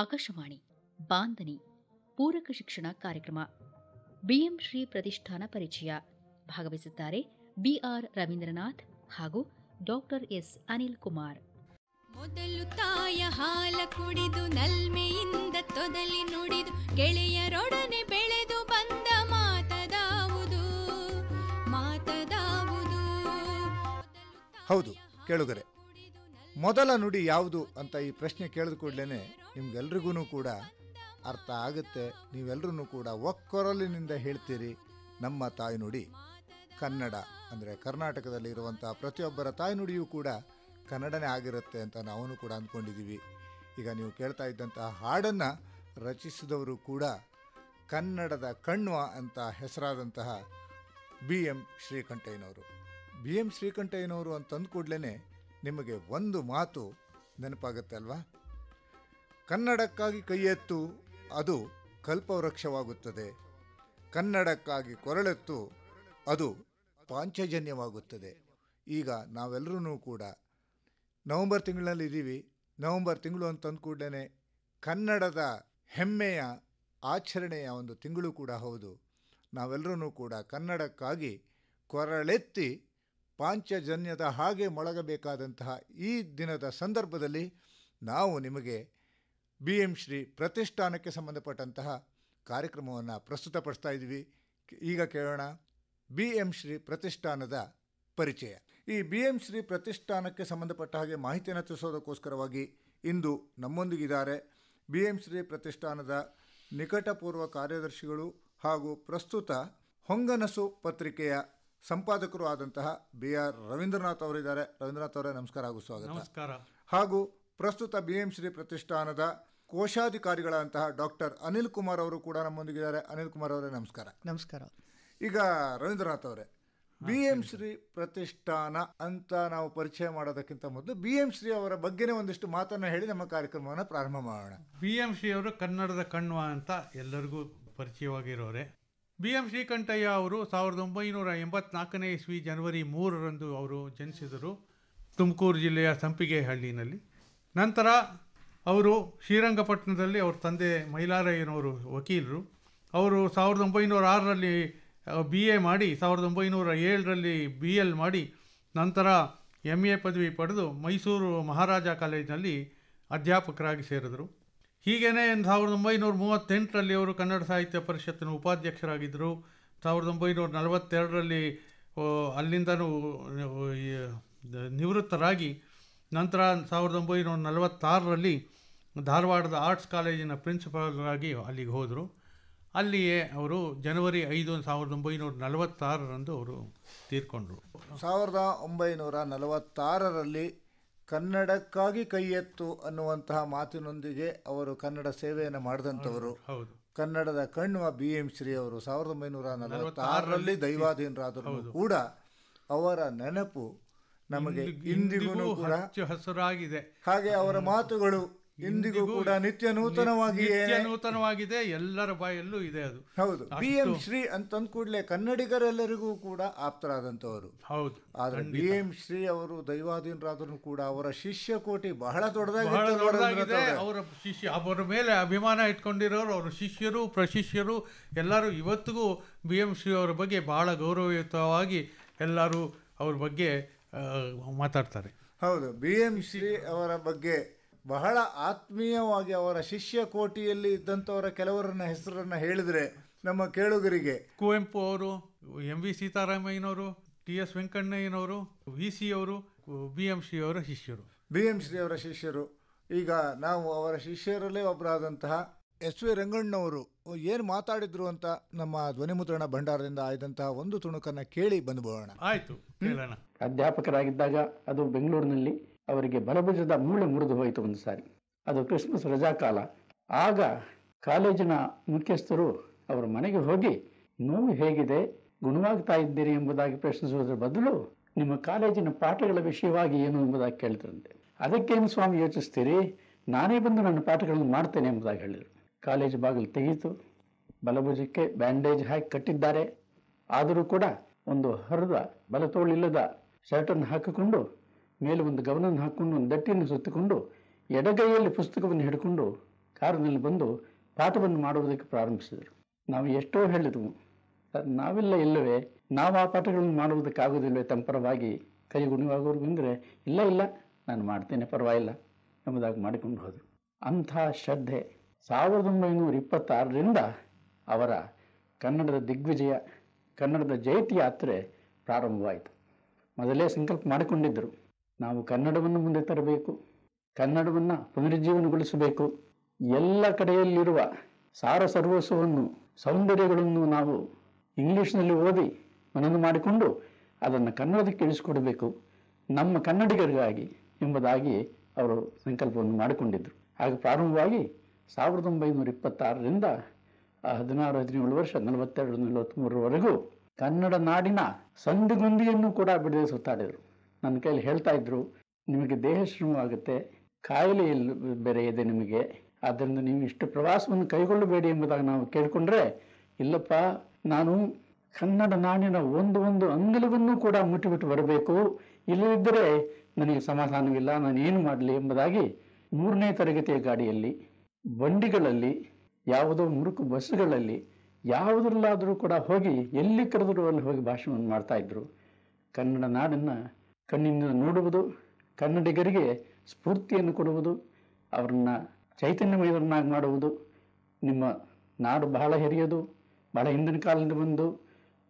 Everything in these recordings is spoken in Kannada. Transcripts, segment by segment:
ಆಕಾಶವಾಣಿ ಬಾಂಧನಿ ಪೂರಕ ಶಿಕ್ಷಣ ಕಾರ್ಯಕ್ರಮ ಬಿಎಂ ಶ್ರೀ ಪ್ರತಿಷ್ಠಾನ ಪರಿಚಯ ಭಾಗವಹಿಸುತ್ತಾರೆ ಬಿಆರ್ ರವೀಂದ್ರನಾಥ್ ಹಾಗೂ ಡಾಕ್ಟರ್ ಎಸ್ ಅನಿಲ್ ಕುಮಾರ್ ಮೊದಲು ತಾಯ ಹಾಲ ಕುಡಿದು ನಲ್ಮೆಯಿಂದ ತೊದಲಿ ನುಡಿದು ಗೆಳೆಯರೊಡನೆ ಬೆಳೆದು ಬಂದ ಮಾತದಾವುದು ಮಾತದಾವುದು ಹೌದು ಕೇಳುಗರೆ ಮೊದಲ ನುಡಿ ಯಾವುದು ಅಂತ ಈ ಪ್ರಶ್ನೆ ಕೇಳಿದ ಕೂಡಲೇ ನಿಮ್ಗೆಲ್ರಿಗೂ ಕೂಡ ಅರ್ಥ ಆಗುತ್ತೆ ನೀವೆಲ್ಲರೂ ಕೂಡ ಒಕ್ಕೊರಲಿನಿಂದ ಹೇಳ್ತೀರಿ ನಮ್ಮ ತಾಯ್ನುಡಿ ಕನ್ನಡ ಅಂದರೆ ಕರ್ನಾಟಕದಲ್ಲಿ ಇರುವಂಥ ಪ್ರತಿಯೊಬ್ಬರ ತಾಯ್ನುಡಿಯೂ ಕೂಡ ಕನ್ನಡನೇ ಆಗಿರುತ್ತೆ ಅಂತ ನಾವು ಕೂಡ ಅಂದ್ಕೊಂಡಿದ್ದೀವಿ ಈಗ ನೀವು ಕೇಳ್ತಾ ಇದ್ದಂತಹ ಹಾಡನ್ನು ರಚಿಸಿದವರು ಕೂಡ ಕನ್ನಡದ ಕಣ್ವ ಅಂತ ಹೆಸರಾದಂತಹ ಬಿ ಎಂ ಶ್ರೀಕಂಠಯ್ಯನವರು ಬಿ ಎಂ ಶ್ರೀಕಂಠಯ್ಯನವರು ಅಂತಂದು ಕೂಡಲೇ ನಿಮಗೆ ಒಂದು ಮಾತು ನೆನಪಾಗುತ್ತೆ ಅಲ್ವಾ ಕನ್ನಡಕ್ಕಾಗಿ ಕೈಯೆತ್ತು ಅದು ಕಲ್ಪವೃಕ್ಷವಾಗುತ್ತದೆ ಕನ್ನಡಕ್ಕಾಗಿ ಕೊರಳೆತ್ತು ಅದು ಪಾಂಚಜನ್ಯವಾಗುತ್ತದೆ ಈಗ ನಾವೆಲ್ಲರೂ ಕೂಡ ನವಂಬರ್ ತಿಂಗಳಲ್ಲಿ ಇದ್ದೀವಿ ನವಂಬರ್ ತಿಂಗಳು ಅಂತಂದ ಕೂಡಲೇ ಕನ್ನಡದ ಹೆಮ್ಮೆಯ ಆಚರಣೆಯ ಒಂದು ತಿಂಗಳು ಕೂಡ ಹೌದು ನಾವೆಲ್ಲರೂ ಕೂಡ ಕನ್ನಡಕ್ಕಾಗಿ ಕೊರಳೆತ್ತಿ ಪಾಂಚಜನ್ಯದ ಹಾಗೆ ಮೊಳಗಬೇಕಾದಂತಹ ಈ ದಿನದ ಸಂದರ್ಭದಲ್ಲಿ ನಾವು ನಿಮಗೆ ಬಿ ಎಂ ಶ್ರೀ ಪ್ರತಿಷ್ಠಾನಕ್ಕೆ ಸಂಬಂಧಪಟ್ಟಂತಹ ಕಾರ್ಯಕ್ರಮವನ್ನು ಪ್ರಸ್ತುತಪಡಿಸ್ತಾ ಇದ್ವಿ ಈಗ ಕೇಳೋಣ ಬಿ ಎಂ ಶ್ರೀ ಪ್ರತಿಷ್ಠಾನದ ಪರಿಚಯ ಈ ಬಿ ಎಂ ಶ್ರೀ ಪ್ರತಿಷ್ಠಾನಕ್ಕೆ ಸಂಬಂಧಪಟ್ಟ ಹಾಗೆ ಮಾಹಿತಿಯನ್ನು ತಿಳಿಸೋದಕ್ಕೋಸ್ಕರವಾಗಿ ಇಂದು ನಮ್ಮೊಂದಿಗಿದ್ದಾರೆ ಬಿ ಎಂ ಶ್ರೀ ಪ್ರತಿಷ್ಠಾನದ ನಿಕಟಪೂರ್ವ ಕಾರ್ಯದರ್ಶಿಗಳು ಹಾಗೂ ಪ್ರಸ್ತುತ ಹೊಂಗನಸು ಪತ್ರಿಕೆಯ ಸಂಪಾದಕರು ಆದಂತಹ ಬಿ ಆರ್ ರವೀಂದ್ರನಾಥ್ ಅವರಿದ್ದಾರೆ ರವೀಂದ್ರನಾಥ್ ಅವರೇ ನಮಸ್ಕಾರ ಹಾಗೂ ಸ್ವಾಗತ ನಮಸ್ಕಾರ ಹಾಗೂ ಪ್ರಸ್ತುತ ಬಿ ಎಂ ಶ್ರೀ ಪ್ರತಿಷ್ಠಾನದ ಕೋಶಾಧಿಕಾರಿಗಳಂತಹ ಡಾಕ್ಟರ್ ಅನಿಲ್ ಕುಮಾರ್ ಅವರು ಕೂಡ ನಮ್ಮೊಂದಿಗಿದ್ದಾರೆ ಅನಿಲ್ ಕುಮಾರ್ ಅವರೇ ನಮಸ್ಕಾರ ನಮಸ್ಕಾರ ಈಗ ರವೀಂದ್ರನಾಥ್ ಅವರೇ ಬಿ ಎಂ ಶ್ರೀ ಪ್ರತಿಷ್ಠಾನ ಅಂತ ನಾವು ಪರಿಚಯ ಮಾಡೋದಕ್ಕಿಂತ ಮೊದಲು ಬಿ ಎಂ ಶ್ರೀ ಅವರ ಬಗ್ಗೆನೇ ಒಂದಿಷ್ಟು ಮಾತನ್ನು ಹೇಳಿ ನಮ್ಮ ಕಾರ್ಯಕ್ರಮವನ್ನು ಪ್ರಾರಂಭ ಮಾಡೋಣ ಬಿ ಎಂ ಶ್ರೀ ಅವರು ಕನ್ನಡದ ಕಣ್ವ ಅಂತ ಎಲ್ಲರಿಗೂ ಪರಿಚಯವಾಗಿರೋರೆ ಬಿ ಎಂ ಶ್ರೀಕಂಠಯ್ಯ ಅವರು ಸಾವಿರದ ಒಂಬೈನೂರ ಎಂಬತ್ನಾಲ್ಕನೇ ಇಸ್ವಿ ಜನವರಿ ಮೂರರಂದು ಅವರು ಜನಿಸಿದರು ತುಮಕೂರು ಜಿಲ್ಲೆಯ ಸಂಪಿಗೆ ಹಳ್ಳಿನಲ್ಲಿ ನಂತರ ಅವರು ಶ್ರೀರಂಗಪಟ್ಟಣದಲ್ಲಿ ಅವ್ರ ತಂದೆ ಮೈಲಾರಯ್ಯನವರು ವಕೀಲರು ಅವರು ಸಾವಿರದ ಒಂಬೈನೂರ ಆರರಲ್ಲಿ ಬಿ ಎ ಮಾಡಿ ಸಾವಿರದ ಒಂಬೈನೂರ ಏಳರಲ್ಲಿ ಬಿ ಎಲ್ ಮಾಡಿ ನಂತರ ಎಮ್ ಎ ಪದವಿ ಪಡೆದು ಮೈಸೂರು ಮಹಾರಾಜ ಕಾಲೇಜಿನಲ್ಲಿ ಅಧ್ಯಾಪಕರಾಗಿ ಸೇರಿದರು ಹೀಗೇ ಸಾವಿರದ ಒಂಬೈನೂರ ಮೂವತ್ತೆಂಟರಲ್ಲಿ ಅವರು ಕನ್ನಡ ಸಾಹಿತ್ಯ ಪರಿಷತ್ತಿನ ಉಪಾಧ್ಯಕ್ಷರಾಗಿದ್ದರು ಸಾವಿರದ ಒಂಬೈನೂರ ನಲವತ್ತೆರಡರಲ್ಲಿ ಅಲ್ಲಿಂದನೂ ನಿವೃತ್ತರಾಗಿ ನಂತರ ಸಾವಿರದ ಒಂಬೈನೂರ ನಲವತ್ತಾರರಲ್ಲಿ ಧಾರವಾಡದ ಆರ್ಟ್ಸ್ ಕಾಲೇಜಿನ ಪ್ರಿನ್ಸಿಪಾಲರಾಗಿ ಅಲ್ಲಿಗೆ ಹೋದರು ಅಲ್ಲಿಯೇ ಅವರು ಜನವರಿ ಐದು ಸಾವಿರದ ಒಂಬೈನೂರ ನಲವತ್ತಾರರಂದು ಅವರು ತೀರ್ಕೊಂಡರು ಸಾವಿರದ ಒಂಬೈನೂರ ನಲವತ್ತಾರರಲ್ಲಿ ಕನ್ನಡಕ್ಕಾಗಿ ಕೈ ಎತ್ತು ಅನ್ನುವಂತಹ ಮಾತಿನೊಂದಿಗೆ ಅವರು ಕನ್ನಡ ಸೇವೆಯನ್ನು ಮಾಡಿದಂಥವರು ಹೌದು ಕನ್ನಡದ ಕಣ್ವ ಬಿ ಎಂ ಶ್ರೀ ಅವರು ಸಾವಿರದ ಒಂಬೈನೂರ ನಲವತ್ತಾರರಲ್ಲಿ ದೈವಾಧೀನರಾದರು ಕೂಡ ಅವರ ನೆನಪು ನಮಗೆ ಇಂದಿಗೂ ಕೂಡ ಹಸುರಾಗಿದೆ ಹಾಗೆ ಅವರ ಮಾತುಗಳು ಇಂದಿಗೂ ಕೂಡ ನಿತ್ಯ ನೂತನವಾಗಿಯೇ ನೂತನವಾಗಿದೆ ಎಲ್ಲರ ಬಾಯಲ್ಲೂ ಇದೆ ಅದು ಹೌದು ಬಿ ಎಂ ಶ್ರೀ ಅಂತಂದ ಕೂಡಲೇ ಕನ್ನಡಿಗರೆಲ್ಲರಿಗೂ ಕೂಡ ಆಪ್ತರಾದಂಥವರು ಹೌದು ಆದ್ರೆ ಬಿ ಎಂ ಶ್ರೀ ಅವರು ದೈವಾಧೀನರಾದ್ರೂ ಕೂಡ ಅವರ ಶಿಷ್ಯ ಕೋಟಿ ಬಹಳ ದೊಡ್ಡದಾಗಿದೆ ಅವರ ಶಿಷ್ಯ ಅವರ ಮೇಲೆ ಅಭಿಮಾನ ಇಟ್ಕೊಂಡಿರೋರು ಅವರ ಶಿಷ್ಯರು ಪ್ರಶಿಷ್ಯರು ಎಲ್ಲರೂ ಇವತ್ತಿಗೂ ಬಿ ಎಂ ಶ್ರೀ ಅವರ ಬಗ್ಗೆ ಬಹಳ ಗೌರವಯುತವಾಗಿ ಎಲ್ಲರೂ ಅವ್ರ ಬಗ್ಗೆ ಮಾತಾಡ್ತಾರೆ ಹೌದು ಬಿ ಎಂ ಶ್ರೀ ಅವರ ಬಗ್ಗೆ ಬಹಳ ಆತ್ಮೀಯವಾಗಿ ಅವರ ಶಿಷ್ಯ ಕೋಟಿಯಲ್ಲಿ ಇದ್ದಂಥವರ ಕೆಲವರನ್ನ ಹೆಸರನ್ನು ಹೇಳಿದ್ರೆ ನಮ್ಮ ಕೇಳುಗರಿಗೆ ಕುವೆಂಪು ಅವರು ಎಂ ವಿ ಸೀತಾರಾಮಯ್ಯನವರು ಟಿ ಎಸ್ ವೆಂಕಣ್ಣಯ್ಯನವರು ವಿ ಸಿ ಅವರು ಬಿ ಎಂ ಶ್ರೀ ಅವರ ಶಿಷ್ಯರು ಬಿ ಎಂ ಶ್ರೀ ಅವರ ಶಿಷ್ಯರು ಈಗ ನಾವು ಅವರ ಶಿಷ್ಯರಲ್ಲೇ ಒಬ್ಬರಾದಂತಹ ಎಸ್ ವಿ ರಂಗಣ್ಣವರು ಏನು ಮಾತಾಡಿದ್ರು ಅಂತ ನಮ್ಮ ಧ್ವನಿಮುದ್ರಣ ಭಂಡಾರದಿಂದ ಆಯ್ದಂತಹ ಒಂದು ತುಣುಕನ್ನ ಕೇಳಿ ಬಂದು ಬೋಣ ಆಯ್ತು ಅಧ್ಯಾಪಕರಾಗಿದ್ದಾಗ ಅದು ಬೆಂಗಳೂರಿನಲ್ಲಿ ಅವರಿಗೆ ಬಲಭುಜದ ಮೂಳೆ ಮುರಿದು ಹೋಯಿತು ಒಂದು ಸಾರಿ ಅದು ಕ್ರಿಸ್ಮಸ್ ರಜಾ ಕಾಲ ಆಗ ಕಾಲೇಜಿನ ಮುಖ್ಯಸ್ಥರು ಅವರ ಮನೆಗೆ ಹೋಗಿ ನೋವು ಹೇಗಿದೆ ಗುಣವಾಗ್ತಾ ಇದ್ದೀರಿ ಎಂಬುದಾಗಿ ಪ್ರಶ್ನಿಸುವುದರ ಬದಲು ನಿಮ್ಮ ಕಾಲೇಜಿನ ಪಾಠಗಳ ವಿಷಯವಾಗಿ ಏನು ಎಂಬುದಾಗಿ ಕೇಳ್ತಾರಂತೆ ಅದಕ್ಕೇನು ಸ್ವಾಮಿ ಯೋಚಿಸ್ತೀರಿ ನಾನೇ ಬಂದು ನನ್ನ ಪಾಠಗಳನ್ನು ಮಾಡ್ತೇನೆ ಎಂಬುದಾಗಿ ಹೇಳಿದರು ಕಾಲೇಜ್ ಬಾಗಿಲು ತೆಗೀತು ಬಲಭುಜಕ್ಕೆ ಬ್ಯಾಂಡೇಜ್ ಹಾಕಿ ಕಟ್ಟಿದ್ದಾರೆ ಆದರೂ ಕೂಡ ಒಂದು ಹರಿದ ಬಲತೋಳಿಲ್ಲದ ಶರ್ಟನ್ನು ಹಾಕಿಕೊಂಡು ಮೇಲೆ ಒಂದು ಗವನನ್ನು ಹಾಕ್ಕೊಂಡು ಒಂದು ದಟ್ಟಿಯನ್ನು ಸುತ್ತಿಕೊಂಡು ಎಡಗೈಯಲ್ಲಿ ಪುಸ್ತಕವನ್ನು ಹಿಡ್ಕೊಂಡು ಕಾರಿನಲ್ಲಿ ಬಂದು ಪಾಠವನ್ನು ಮಾಡುವುದಕ್ಕೆ ಪ್ರಾರಂಭಿಸಿದರು ನಾವು ಎಷ್ಟೋ ಹೇಳಿದವು ನಾವೆಲ್ಲ ಇಲ್ಲವೇ ನಾವು ಆ ಪಾಠಗಳನ್ನು ಮಾಡುವುದಕ್ಕಾಗೋದಿಲ್ಲವೇ ತಮ್ಮ ಪರವಾಗಿ ಕೈ ಇಲ್ಲ ಇಲ್ಲ ನಾನು ಮಾಡ್ತೇನೆ ಪರವಾಗಿಲ್ಲ ಎಂಬುದಾಗಿ ಮಾಡಿಕೊಂಡು ಹೋದರು ಅಂಥ ಶ್ರದ್ಧೆ ಸಾವಿರದ ಒಂಬೈನೂರ ಇಪ್ಪತ್ತಾರರಿಂದ ಅವರ ಕನ್ನಡದ ದಿಗ್ವಿಜಯ ಕನ್ನಡದ ಜಯತಿ ಯಾತ್ರೆ ಪ್ರಾರಂಭವಾಯಿತು ಮೊದಲೇ ಸಂಕಲ್ಪ ಮಾಡಿಕೊಂಡಿದ್ದರು ನಾವು ಕನ್ನಡವನ್ನು ಮುಂದೆ ತರಬೇಕು ಕನ್ನಡವನ್ನು ಪುನರುಜ್ಜೀವನಗೊಳಿಸಬೇಕು ಎಲ್ಲ ಕಡೆಯಲ್ಲಿರುವ ಸಾರ ಸರ್ವಸ್ವವನ್ನು ಸೌಂದರ್ಯಗಳನ್ನು ನಾವು ಇಂಗ್ಲೀಷ್ನಲ್ಲಿ ಓದಿ ಮನನ ಮಾಡಿಕೊಂಡು ಅದನ್ನು ಕನ್ನಡದಕ್ಕೆ ಇಳಿಸಿಕೊಡಬೇಕು ನಮ್ಮ ಕನ್ನಡಿಗರಿಗಾಗಿ ಎಂಬುದಾಗಿ ಅವರು ಸಂಕಲ್ಪವನ್ನು ಮಾಡಿಕೊಂಡಿದ್ದರು ಹಾಗೆ ಪ್ರಾರಂಭವಾಗಿ ಸಾವಿರದ ಒಂಬೈನೂರ ಇಪ್ಪತ್ತಾರರಿಂದ ಹದಿನಾರು ಹದಿನೇಳು ವರ್ಷ ನಲವತ್ತೆರಡು ನಲವತ್ತ್ಮೂರವರೆಗೂ ಕನ್ನಡ ನಾಡಿನ ಸಂದಿಗುಂದಿಯನ್ನು ಕೂಡ ಬಿಡದೆ ಸುತ್ತಾಡಿದರು ನನ್ನ ಕೈಯಲ್ಲಿ ಹೇಳ್ತಾ ಇದ್ರು ನಿಮಗೆ ದೇಹ ಶ್ರಮವಾಗುತ್ತೆ ಕಾಯಿಲೆ ಬೇರೆ ಇದೆ ನಿಮಗೆ ಆದ್ದರಿಂದ ನೀವು ಇಷ್ಟು ಪ್ರವಾಸವನ್ನು ಕೈಗೊಳ್ಳಬೇಡಿ ಎಂಬುದಾಗಿ ನಾವು ಕೇಳಿಕೊಂಡ್ರೆ ಇಲ್ಲಪ್ಪ ನಾನು ಕನ್ನಡ ನಾಡಿನ ಒಂದು ಒಂದು ಅಂಗಲವನ್ನು ಕೂಡ ಮುಟ್ಟಿಬಿಟ್ಟು ಬರಬೇಕು ಇಲ್ಲದಿದ್ದರೆ ನನಗೆ ಸಮಾಧಾನವಿಲ್ಲ ನಾನು ಏನು ಮಾಡಲಿ ಎಂಬುದಾಗಿ ಮೂರನೇ ತರಗತಿಯ ಗಾಡಿಯಲ್ಲಿ ಬಂಡಿಗಳಲ್ಲಿ ಯಾವುದೋ ಮುರುಕು ಬಸ್ಸುಗಳಲ್ಲಿ ಯಾವುದ್ರಲ್ಲಾದರೂ ಕೂಡ ಹೋಗಿ ಎಲ್ಲಿ ಕರೆದರೂ ಅಲ್ಲಿ ಹೋಗಿ ಭಾಷಣವನ್ನು ಮಾಡ್ತಾ ಇದ್ರು ಕನ್ನಡ ನಾಡನ್ನು ಕಣ್ಣಿನಿಂದ ನೋಡುವುದು ಕನ್ನಡಿಗರಿಗೆ ಸ್ಫೂರ್ತಿಯನ್ನು ಕೊಡುವುದು ಅವರನ್ನು ಚೈತನ್ಯಮಯರನ್ನಾಗಿ ಮಾಡುವುದು ನಿಮ್ಮ ನಾಡು ಬಹಳ ಹಿರಿಯದು ಬಹಳ ಹಿಂದಿನ ಕಾಲದಿಂದ ಬಂದು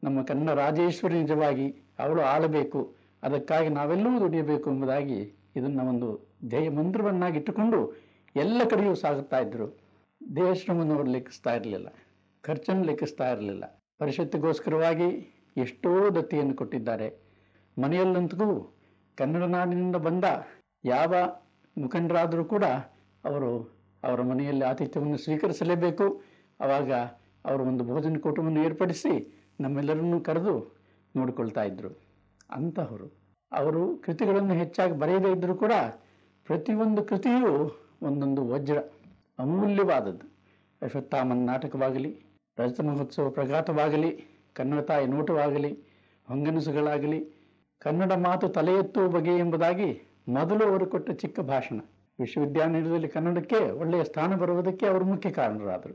ನಮ್ಮ ಕನ್ನಡ ರಾಜೇಶ್ವರಿ ನಿಜವಾಗಿ ಅವಳು ಆಳಬೇಕು ಅದಕ್ಕಾಗಿ ನಾವೆಲ್ಲವೂ ದುಡಿಯಬೇಕು ಎಂಬುದಾಗಿ ಇದನ್ನು ಒಂದು ಧ್ಯೇಯ ಮಂತ್ರವನ್ನಾಗಿಟ್ಟುಕೊಂಡು ಎಲ್ಲ ಕಡೆಯೂ ಸಾಗುತ್ತಾ ಇದ್ದರು ಅವರು ಲೆಕ್ಕಿಸ್ತಾ ಇರಲಿಲ್ಲ ಖರ್ಚನ್ನು ಲೆಕ್ಕಿಸ್ತಾ ಇರಲಿಲ್ಲ ಪರಿಷತ್ತಿಗೋಸ್ಕರವಾಗಿ ಎಷ್ಟೋ ದತ್ತಿಯನ್ನು ಕೊಟ್ಟಿದ್ದಾರೆ ಮನೆಯಲ್ಲಂತಗೂ ಕನ್ನಡ ನಾಡಿನಿಂದ ಬಂದ ಯಾವ ಮುಖಂಡರಾದರೂ ಕೂಡ ಅವರು ಅವರ ಮನೆಯಲ್ಲಿ ಆತಿಥ್ಯವನ್ನು ಸ್ವೀಕರಿಸಲೇಬೇಕು ಆವಾಗ ಅವರು ಒಂದು ಭೋಜನ ಕೂಟವನ್ನು ಏರ್ಪಡಿಸಿ ನಮ್ಮೆಲ್ಲರನ್ನೂ ಕರೆದು ನೋಡಿಕೊಳ್ತಾ ಇದ್ದರು ಅಂತಹವರು ಅವರು ಕೃತಿಗಳನ್ನು ಹೆಚ್ಚಾಗಿ ಬರೆಯದೇ ಇದ್ದರೂ ಕೂಡ ಪ್ರತಿಯೊಂದು ಕೃತಿಯೂ ಒಂದೊಂದು ವಜ್ರ ಅಮೂಲ್ಯವಾದದ್ದು ಅಶ್ವತ್ಥಾಮನ್ ನಾಟಕವಾಗಲಿ ರಜತ ಮಹೋತ್ಸವ ಪ್ರಘಾತವಾಗಲಿ ಕನ್ನಡ ತಾಯಿ ನೋಟವಾಗಲಿ ಹೊಂಗನಸುಗಳಾಗಲಿ ಕನ್ನಡ ಮಾತು ತಲೆ ಎತ್ತುವ ಬಗೆ ಎಂಬುದಾಗಿ ಮೊದಲು ಅವರು ಕೊಟ್ಟ ಚಿಕ್ಕ ಭಾಷಣ ವಿಶ್ವವಿದ್ಯಾನಿಲಯದಲ್ಲಿ ಕನ್ನಡಕ್ಕೆ ಒಳ್ಳೆಯ ಸ್ಥಾನ ಬರುವುದಕ್ಕೆ ಅವರು ಮುಖ್ಯ ಕಾರಣರಾದರು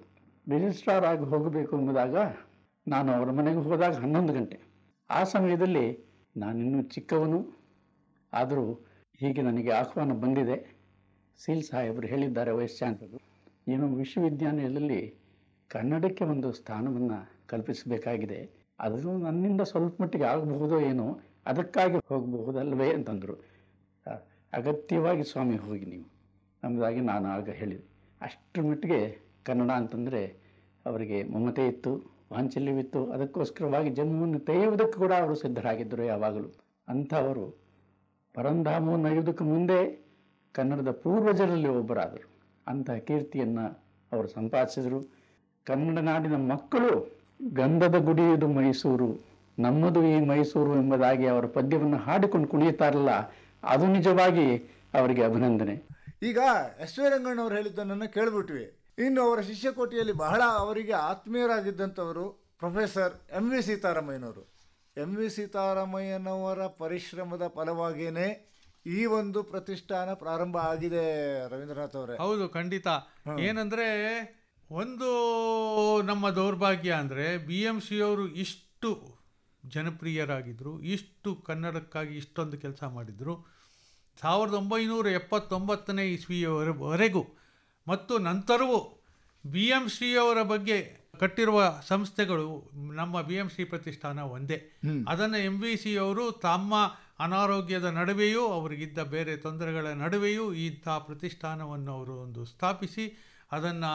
ರಿಜಿಸ್ಟ್ರಾರ್ ಆಗಿ ಹೋಗಬೇಕು ಎಂಬುದಾಗ ನಾನು ಅವರ ಮನೆಗೆ ಹೋದಾಗ ಹನ್ನೊಂದು ಗಂಟೆ ಆ ಸಮಯದಲ್ಲಿ ನಾನಿನ್ನೂ ಚಿಕ್ಕವನು ಆದರೂ ಹೀಗೆ ನನಗೆ ಆಹ್ವಾನ ಬಂದಿದೆ ಸೀಲ್ ಸಾಹೇಬರು ಹೇಳಿದ್ದಾರೆ ವೈಸ್ ಚಾನ್ಸಲರ್ ಏನು ವಿಶ್ವವಿದ್ಯಾಲಯದಲ್ಲಿ ಕನ್ನಡಕ್ಕೆ ಒಂದು ಸ್ಥಾನವನ್ನು ಕಲ್ಪಿಸಬೇಕಾಗಿದೆ ಅದು ನನ್ನಿಂದ ಸ್ವಲ್ಪ ಮಟ್ಟಿಗೆ ಆಗಬಹುದೋ ಏನೋ ಅದಕ್ಕಾಗಿ ಹೋಗಬಹುದಲ್ವೇ ಅಂತಂದರು ಅಗತ್ಯವಾಗಿ ಸ್ವಾಮಿ ಹೋಗಿ ನೀವು ನಮ್ಮದಾಗಿ ನಾನು ಆಗ ಹೇಳಿದೆ ಅಷ್ಟರ ಮಟ್ಟಿಗೆ ಕನ್ನಡ ಅಂತಂದರೆ ಅವರಿಗೆ ಮಮತೆ ಇತ್ತು ವಾಂಚಲ್ಯವಿತ್ತು ಅದಕ್ಕೋಸ್ಕರವಾಗಿ ಜನ್ಮವನ್ನು ತೆಗೆಯುವುದಕ್ಕೆ ಕೂಡ ಅವರು ಸಿದ್ಧರಾಗಿದ್ದರು ಯಾವಾಗಲೂ ಅಂಥವರು ಪರಂಧಾಮವನ್ನು ಅಯ್ಯೋದಕ್ಕೆ ಮುಂದೆ ಕನ್ನಡದ ಪೂರ್ವಜರಲ್ಲಿ ಒಬ್ಬರಾದರು ಅಂತಹ ಕೀರ್ತಿಯನ್ನು ಅವರು ಸಂಪಾದಿಸಿದರು ಕನ್ನಡ ನಾಡಿನ ಮಕ್ಕಳು ಗಂಧದ ಗುಡಿಯದು ಮೈಸೂರು ನಮ್ಮದು ಈ ಮೈಸೂರು ಎಂಬುದಾಗಿ ಅವರ ಪದ್ಯವನ್ನು ಹಾಡಿಕೊಂಡು ಕುಣಿಯುತ್ತಾರಲ್ಲ ಅದು ನಿಜವಾಗಿ ಅವರಿಗೆ ಅಭಿನಂದನೆ ಈಗ ಎಸ್ ವಿ ಹೇಳಿದ್ದ ಹೇಳಿದ್ದನ್ನು ಕೇಳಿಬಿಟ್ವಿ ಇನ್ನು ಅವರ ಶಿಷ್ಯಕೋಟಿಯಲ್ಲಿ ಬಹಳ ಅವರಿಗೆ ಆತ್ಮೀಯರಾಗಿದ್ದಂಥವರು ಪ್ರೊಫೆಸರ್ ಎಂ ವಿ ಸೀತಾರಾಮಯ್ಯನವರು ಎಂ ವಿ ಸೀತಾರಾಮಯ್ಯನವರ ಪರಿಶ್ರಮದ ಫಲವಾಗಿಯೇ ಈ ಒಂದು ಪ್ರತಿಷ್ಠಾನ ಪ್ರಾರಂಭ ಆಗಿದೆ ರವೀಂದ್ರನಾಥ್ ಅವರೇ ಹೌದು ಖಂಡಿತ ಏನಂದ್ರೆ ಒಂದು ನಮ್ಮ ದೌರ್ಭಾಗ್ಯ ಅಂದರೆ ಬಿ ಎಂ ಸಿ ಅವರು ಇಷ್ಟು ಜನಪ್ರಿಯರಾಗಿದ್ದರು ಇಷ್ಟು ಕನ್ನಡಕ್ಕಾಗಿ ಇಷ್ಟೊಂದು ಕೆಲಸ ಮಾಡಿದರು ಸಾವಿರದ ಒಂಬೈನೂರ ಎಪ್ಪತ್ತೊಂಬತ್ತನೇ ಇಸ್ವಿಯವರೆಗೂ ಮತ್ತು ನಂತರವೂ ಬಿ ಎಂ ಸಿ ಅವರ ಬಗ್ಗೆ ಕಟ್ಟಿರುವ ಸಂಸ್ಥೆಗಳು ನಮ್ಮ ಬಿ ಎಂ ಸಿ ಪ್ರತಿಷ್ಠಾನ ಒಂದೇ ಅದನ್ನು ಎಂ ಬಿ ಸಿ ಅವರು ತಮ್ಮ ಅನಾರೋಗ್ಯದ ನಡುವೆಯೂ ಅವರಿಗಿದ್ದ ಬೇರೆ ತೊಂದರೆಗಳ ನಡುವೆಯೂ ಇಂಥ ಪ್ರತಿಷ್ಠಾನವನ್ನು ಅವರು ಒಂದು ಸ್ಥಾಪಿಸಿ ಅದನ್ನು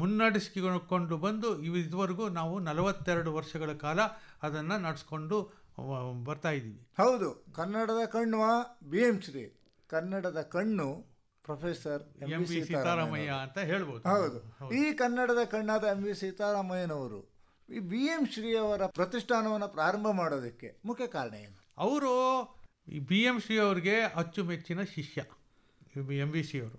ಮುನ್ನಡೆಸಿಕೊಂಡು ಬಂದು ಇವರೆಗೂ ಇದುವರೆಗೂ ನಾವು ನಲವತ್ತೆರಡು ವರ್ಷಗಳ ಕಾಲ ಅದನ್ನು ನಡೆಸ್ಕೊಂಡು ಬರ್ತಾ ಇದ್ದೀವಿ ಹೌದು ಕನ್ನಡದ ಕಣ್ಣು ಬಿ ಎಂ ಶ್ರೀ ಕನ್ನಡದ ಕಣ್ಣು ಪ್ರೊಫೆಸರ್ ಎಂ ವಿ ಸೀತಾರಾಮಯ್ಯ ಅಂತ ಹೇಳ್ಬೋದು ಹೌದು ಈ ಕನ್ನಡದ ಕಣ್ಣಾದ ಎಂ ವಿ ಸೀತಾರಾಮಯ್ಯನವರು ಈ ಬಿ ಎಂ ಶ್ರೀ ಅವರ ಪ್ರತಿಷ್ಠಾನವನ್ನು ಪ್ರಾರಂಭ ಮಾಡೋದಕ್ಕೆ ಮುಖ್ಯ ಕಾರಣ ಏನು ಅವರು ಈ ಬಿ ಎಮ್ ಶ್ರೀ ಅವ್ರಿಗೆ ಅಚ್ಚುಮೆಚ್ಚಿನ ಶಿಷ್ಯ ಎಮ್ ವಿ ಸಿ ಅವರು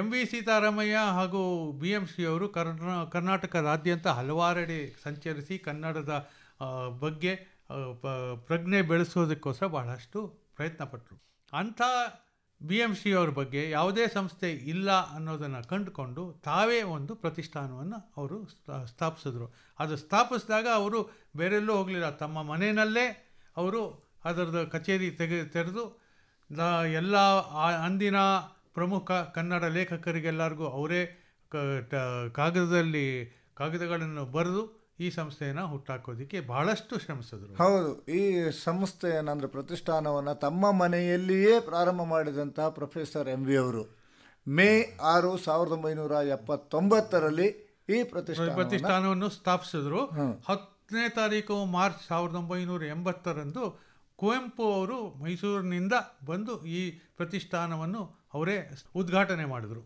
ಎಮ್ ವಿ ಸೀತಾರಾಮಯ್ಯ ಹಾಗೂ ಬಿ ಎಮ್ ಶ್ರೀ ಅವರು ಕರ್ನಾ ಕರ್ನಾಟಕ ಹಲವಾರೆಡೆ ಸಂಚರಿಸಿ ಕನ್ನಡದ ಬಗ್ಗೆ ಪ್ರಜ್ಞೆ ಬೆಳೆಸೋದಕ್ಕೋಸ್ಕರ ಬಹಳಷ್ಟು ಪ್ರಯತ್ನಪಟ್ಟರು ಅಂಥ ಬಿ ಎಮ್ ಶ್ರೀ ಅವ್ರ ಬಗ್ಗೆ ಯಾವುದೇ ಸಂಸ್ಥೆ ಇಲ್ಲ ಅನ್ನೋದನ್ನು ಕಂಡುಕೊಂಡು ತಾವೇ ಒಂದು ಪ್ರತಿಷ್ಠಾನವನ್ನು ಅವರು ಸ್ಥಾಪಿಸಿದ್ರು ಅದು ಸ್ಥಾಪಿಸಿದಾಗ ಅವರು ಬೇರೆಲ್ಲೂ ಹೋಗಲಿಲ್ಲ ತಮ್ಮ ಮನೆಯಲ್ಲೇ ಅವರು ಅದರದ್ದು ಕಚೇರಿ ತೆಗೆ ತೆರೆದು ನ ಎಲ್ಲ ಅಂದಿನ ಪ್ರಮುಖ ಕನ್ನಡ ಲೇಖಕರಿಗೆಲ್ಲರಿಗೂ ಅವರೇ ಕಾಗದದಲ್ಲಿ ಕಾಗದಗಳನ್ನು ಬರೆದು ಈ ಸಂಸ್ಥೆಯನ್ನು ಹುಟ್ಟಾಕೋದಕ್ಕೆ ಬಹಳಷ್ಟು ಶ್ರಮಿಸಿದ್ರು ಹೌದು ಈ ಸಂಸ್ಥೆಯನ್ನಂದರೆ ಪ್ರತಿಷ್ಠಾನವನ್ನು ತಮ್ಮ ಮನೆಯಲ್ಲಿಯೇ ಪ್ರಾರಂಭ ಮಾಡಿದಂಥ ಪ್ರೊಫೆಸರ್ ಎಂ ವಿ ಅವರು ಮೇ ಆರು ಸಾವಿರದ ಒಂಬೈನೂರ ಎಪ್ಪತ್ತೊಂಬತ್ತರಲ್ಲಿ ಈ ಪ್ರತಿಷ್ಠಾನ ಪ್ರತಿಷ್ಠಾನವನ್ನು ಸ್ಥಾಪಿಸಿದ್ರು ಹತ್ತನೇ ತಾರೀಕು ಮಾರ್ಚ್ ಸಾವಿರದ ಒಂಬೈನೂರ ಎಂಬತ್ತರಂದು ಕುವೆಂಪು ಅವರು ಮೈಸೂರಿನಿಂದ ಬಂದು ಈ ಪ್ರತಿಷ್ಠಾನವನ್ನು ಅವರೇ ಉದ್ಘಾಟನೆ ಮಾಡಿದರು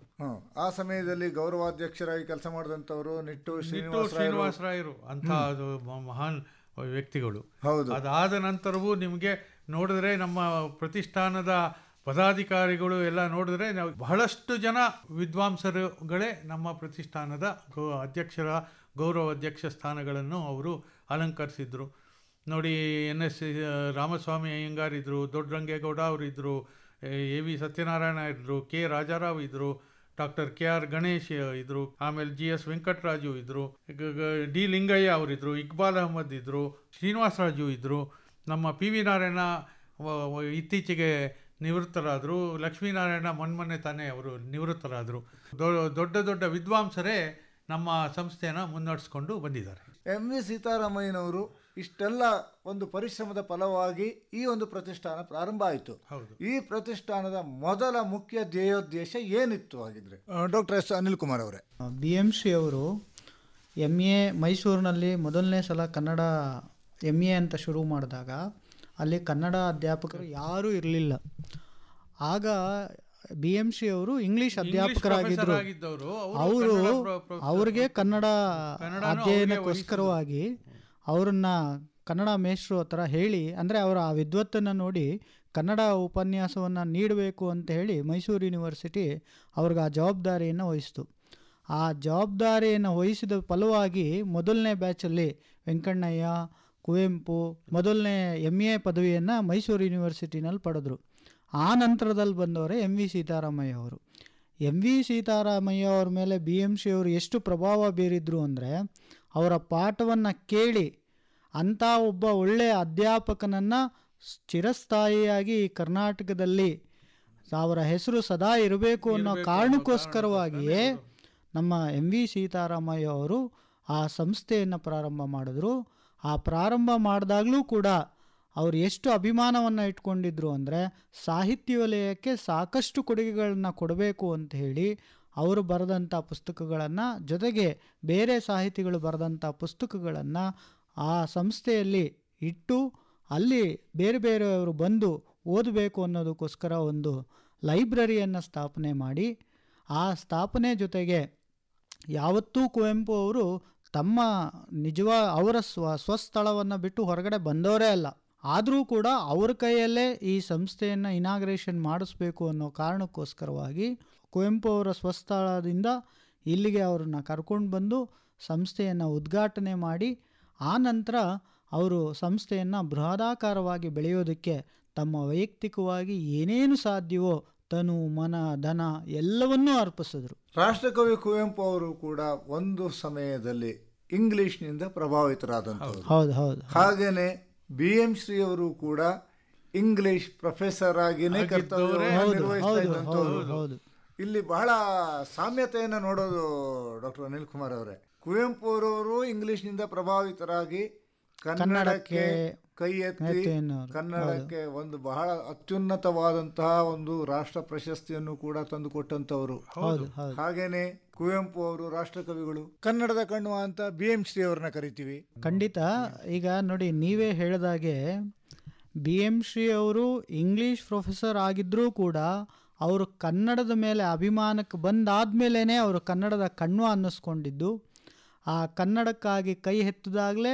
ಆ ಸಮಯದಲ್ಲಿ ಗೌರವಾಧ್ಯಕ್ಷರಾಗಿ ಕೆಲಸ ಮಾಡಿದಂಥವರು ನಿಟ್ಟು ಶ್ರೀನಿವಾಸ ಶ್ರೀನಿವಾಸರಾಯರು ಅಂತ ಮಹಾನ್ ವ್ಯಕ್ತಿಗಳು ಹೌದು ಅದಾದ ನಂತರವೂ ನಿಮಗೆ ನೋಡಿದ್ರೆ ನಮ್ಮ ಪ್ರತಿಷ್ಠಾನದ ಪದಾಧಿಕಾರಿಗಳು ಎಲ್ಲ ನೋಡಿದ್ರೆ ನಾವು ಬಹಳಷ್ಟು ಜನ ವಿದ್ವಾಂಸರುಗಳೇ ನಮ್ಮ ಪ್ರತಿಷ್ಠಾನದ ಅಧ್ಯಕ್ಷರ ಗೌರವ ಅಧ್ಯಕ್ಷ ಸ್ಥಾನಗಳನ್ನು ಅವರು ಅಲಂಕರಿಸಿದ್ರು ನೋಡಿ ಎನ್ ಎಸ್ ರಾಮಸ್ವಾಮಿ ಅಯ್ಯಂಗಾರ್ ಇದ್ದರು ದೊಡ್ಡ ರಂಗೇಗೌಡ ಅವರಿದ್ದರು ಎ ವಿ ಸತ್ಯನಾರಾಯಣ ಇದ್ದರು ಕೆ ರಾಜಾರಾವ್ ಇದ್ದರು ಡಾಕ್ಟರ್ ಕೆ ಆರ್ ಗಣೇಶ್ ಇದ್ದರು ಆಮೇಲೆ ಜಿ ಎಸ್ ವೆಂಕಟರಾಜು ಇದ್ದರು ಡಿ ಲಿಂಗಯ್ಯ ಅವರಿದ್ದರು ಇಕ್ಬಾಲ್ ಅಹಮದ್ ಇದ್ದರು ರಾಜು ಇದ್ದರು ನಮ್ಮ ಪಿ ವಿ ನಾರಾಯಣ ಇತ್ತೀಚೆಗೆ ನಿವೃತ್ತರಾದರು ಲಕ್ಷ್ಮೀನಾರಾಯಣ ಮೊನ್ಮೊನ್ನೆ ತಾನೇ ಅವರು ನಿವೃತ್ತರಾದರು ದೊಡ್ಡ ದೊಡ್ಡ ವಿದ್ವಾಂಸರೇ ನಮ್ಮ ಸಂಸ್ಥೆಯನ್ನು ಮುನ್ನಡೆಸ್ಕೊಂಡು ಬಂದಿದ್ದಾರೆ ಎಂ ವಿ ಸೀತಾರಾಮಯ್ಯನವರು ಇಷ್ಟೆಲ್ಲ ಒಂದು ಪರಿಶ್ರಮದ ಫಲವಾಗಿ ಈ ಒಂದು ಪ್ರತಿಷ್ಠಾನ ಪ್ರಾರಂಭ ಆಯಿತು ಈ ಪ್ರತಿಷ್ಠಾನದ ಮೊದಲ ಮುಖ್ಯ ಧ್ಯೇಯೋದ್ದೇಶ ಏನಿತ್ತು ಹಾಗಿದ್ರೆ ಡಾಕ್ಟರ್ ಎಸ್ ಅನಿಲ್ ಕುಮಾರ್ ಅವರೇ ಬಿ ಎಂ ಸಿ ಅವರು ಎಮ್ ಎ ಮೈಸೂರಿನಲ್ಲಿ ಮೊದಲನೇ ಸಲ ಕನ್ನಡ ಎಮ್ ಎ ಅಂತ ಶುರು ಮಾಡಿದಾಗ ಅಲ್ಲಿ ಕನ್ನಡ ಅಧ್ಯಾಪಕರು ಯಾರೂ ಇರಲಿಲ್ಲ ಆಗ ಬಿ ಎಂ ಸಿ ಅವರು ಇಂಗ್ಲಿಷ್ ಅಧ್ಯಾಪಕರಾಗಿದ್ದರು ಅವರು ಅವ್ರಿಗೆ ಕನ್ನಡ ಅಧ್ಯಯನಕ್ಕೋಸ್ಕರವಾಗಿ ಅವರನ್ನು ಕನ್ನಡ ಮೇಷ್ಟ್ರು ಹತ್ರ ಹೇಳಿ ಅಂದರೆ ಅವರ ಆ ವಿದ್ವತ್ತನ್ನು ನೋಡಿ ಕನ್ನಡ ಉಪನ್ಯಾಸವನ್ನು ನೀಡಬೇಕು ಅಂತ ಹೇಳಿ ಮೈಸೂರು ಯೂನಿವರ್ಸಿಟಿ ಅವ್ರಿಗೆ ಆ ಜವಾಬ್ದಾರಿಯನ್ನು ವಹಿಸಿತು ಆ ಜವಾಬ್ದಾರಿಯನ್ನು ವಹಿಸಿದ ಫಲವಾಗಿ ಮೊದಲನೇ ಬ್ಯಾಚಲ್ಲಿ ವೆಂಕಣ್ಣಯ್ಯ ಕುವೆಂಪು ಮೊದಲನೇ ಎಮ್ ಎ ಪದವಿಯನ್ನು ಮೈಸೂರು ಯೂನಿವರ್ಸಿಟಿನಲ್ಲಿ ಪಡೆದರು ಆ ನಂತರದಲ್ಲಿ ಬಂದವರೇ ಎಮ್ ವಿ ಸೀತಾರಾಮಯ್ಯ ಅವರು ಎಮ್ ವಿ ಸೀತಾರಾಮಯ್ಯ ಅವ್ರ ಮೇಲೆ ಬಿ ಎಂ ಶಿ ಅವರು ಎಷ್ಟು ಪ್ರಭಾವ ಬೀರಿದ್ರು ಅಂದರೆ ಅವರ ಪಾಠವನ್ನು ಕೇಳಿ ಅಂಥ ಒಬ್ಬ ಒಳ್ಳೆಯ ಅಧ್ಯಾಪಕನನ್ನು ಚಿರಸ್ಥಾಯಿಯಾಗಿ ಕರ್ನಾಟಕದಲ್ಲಿ ಅವರ ಹೆಸರು ಸದಾ ಇರಬೇಕು ಅನ್ನೋ ಕಾರಣಕ್ಕೋಸ್ಕರವಾಗಿಯೇ ನಮ್ಮ ಎಂ ವಿ ಸೀತಾರಾಮಯ್ಯ ಅವರು ಆ ಸಂಸ್ಥೆಯನ್ನು ಪ್ರಾರಂಭ ಮಾಡಿದ್ರು ಆ ಪ್ರಾರಂಭ ಮಾಡಿದಾಗಲೂ ಕೂಡ ಅವರು ಎಷ್ಟು ಅಭಿಮಾನವನ್ನು ಇಟ್ಕೊಂಡಿದ್ರು ಅಂದರೆ ಸಾಹಿತ್ಯ ವಲಯಕ್ಕೆ ಸಾಕಷ್ಟು ಕೊಡುಗೆಗಳನ್ನು ಕೊಡಬೇಕು ಅಂತ ಹೇಳಿ ಅವರು ಬರೆದಂಥ ಪುಸ್ತಕಗಳನ್ನು ಜೊತೆಗೆ ಬೇರೆ ಸಾಹಿತಿಗಳು ಬರೆದಂಥ ಪುಸ್ತಕಗಳನ್ನು ಆ ಸಂಸ್ಥೆಯಲ್ಲಿ ಇಟ್ಟು ಅಲ್ಲಿ ಬೇರೆ ಬೇರೆಯವರು ಬಂದು ಓದಬೇಕು ಅನ್ನೋದಕ್ಕೋಸ್ಕರ ಒಂದು ಲೈಬ್ರರಿಯನ್ನು ಸ್ಥಾಪನೆ ಮಾಡಿ ಆ ಸ್ಥಾಪನೆ ಜೊತೆಗೆ ಯಾವತ್ತೂ ಕುವೆಂಪು ಅವರು ತಮ್ಮ ನಿಜವ ಅವರ ಸ್ವ ಸ್ವಸ್ಥಳವನ್ನು ಬಿಟ್ಟು ಹೊರಗಡೆ ಬಂದವರೇ ಅಲ್ಲ ಆದರೂ ಕೂಡ ಅವ್ರ ಕೈಯಲ್ಲೇ ಈ ಸಂಸ್ಥೆಯನ್ನು ಇನಾಗ್ರೇಷನ್ ಮಾಡಿಸ್ಬೇಕು ಅನ್ನೋ ಕಾರಣಕ್ಕೋಸ್ಕರವಾಗಿ ಕುವೆಂಪು ಅವರ ಸ್ವಸ್ಥಳದಿಂದ ಇಲ್ಲಿಗೆ ಅವರನ್ನು ಕರ್ಕೊಂಡು ಬಂದು ಸಂಸ್ಥೆಯನ್ನು ಉದ್ಘಾಟನೆ ಮಾಡಿ ಆ ನಂತರ ಅವರು ಸಂಸ್ಥೆಯನ್ನು ಬೃಹದಾಕಾರವಾಗಿ ಬೆಳೆಯೋದಕ್ಕೆ ತಮ್ಮ ವೈಯಕ್ತಿಕವಾಗಿ ಏನೇನು ಸಾಧ್ಯವೋ ತನು ಮನ ಧನ ಎಲ್ಲವನ್ನೂ ಅರ್ಪಿಸಿದ್ರು ರಾಷ್ಟ್ರಕವಿ ಕುವೆಂಪು ಅವರು ಕೂಡ ಒಂದು ಸಮಯದಲ್ಲಿ ಇಂಗ್ಲಿಷ್ನಿಂದ ಪ್ರಭಾವಿತರಾದಂಥವ್ರು ಹೌದು ಹೌದು ಹಾಗೇನೆ ಬಿ ಎಂ ಶ್ರೀ ಅವರು ಕೂಡ ಇಂಗ್ಲಿಷ್ ಪ್ರೊಫೆಸರ್ ಆಗಿನೇ ಕರ್ತವ್ಯ ಇಲ್ಲಿ ಬಹಳ ಸಾಮ್ಯತೆಯನ್ನು ನೋಡೋದು ಡಾಕ್ಟರ್ ಅನಿಲ್ ಕುಮಾರ್ ಅವರೇ ಕುವೆಂಪು ಅವರು ಇಂಗ್ಲಿಷ್ನಿಂದ ಪ್ರಭಾವಿತರಾಗಿ ಕನ್ನಡಕ್ಕೆ ಕೈ ಎತ್ತಿ ಕನ್ನಡಕ್ಕೆ ಒಂದು ಬಹಳ ಅತ್ಯುನ್ನತವಾದಂತಹ ಒಂದು ರಾಷ್ಟ್ರ ಪ್ರಶಸ್ತಿಯನ್ನು ಕೂಡ ತಂದು ಕೊಟ್ಟಂತವರು ಹಾಗೇನೆ ಕುವೆಂಪು ಅವರು ರಾಷ್ಟ್ರ ಕವಿಗಳು ಕನ್ನಡದ ಕಣ್ಣು ಅಂತ ಬಿ ಎಂ ಶ್ರೀ ಅವ್ರನ್ನ ಕರಿತೀವಿ ಖಂಡಿತ ಈಗ ನೋಡಿ ನೀವೇ ಹೇಳಿದಾಗೆ ಬಿ ಎಂ ಶ್ರೀ ಅವರು ಇಂಗ್ಲಿಷ್ ಪ್ರೊಫೆಸರ್ ಆಗಿದ್ರೂ ಕೂಡ ಅವರು ಕನ್ನಡದ ಮೇಲೆ ಅಭಿಮಾನಕ್ಕೆ ಬಂದಾದ ಮೇಲೇ ಅವರು ಕನ್ನಡದ ಕಣ್ಣು ಅನ್ನಿಸ್ಕೊಂಡಿದ್ದು ಆ ಕನ್ನಡಕ್ಕಾಗಿ ಕೈ ಎತ್ತಿದಾಗಲೇ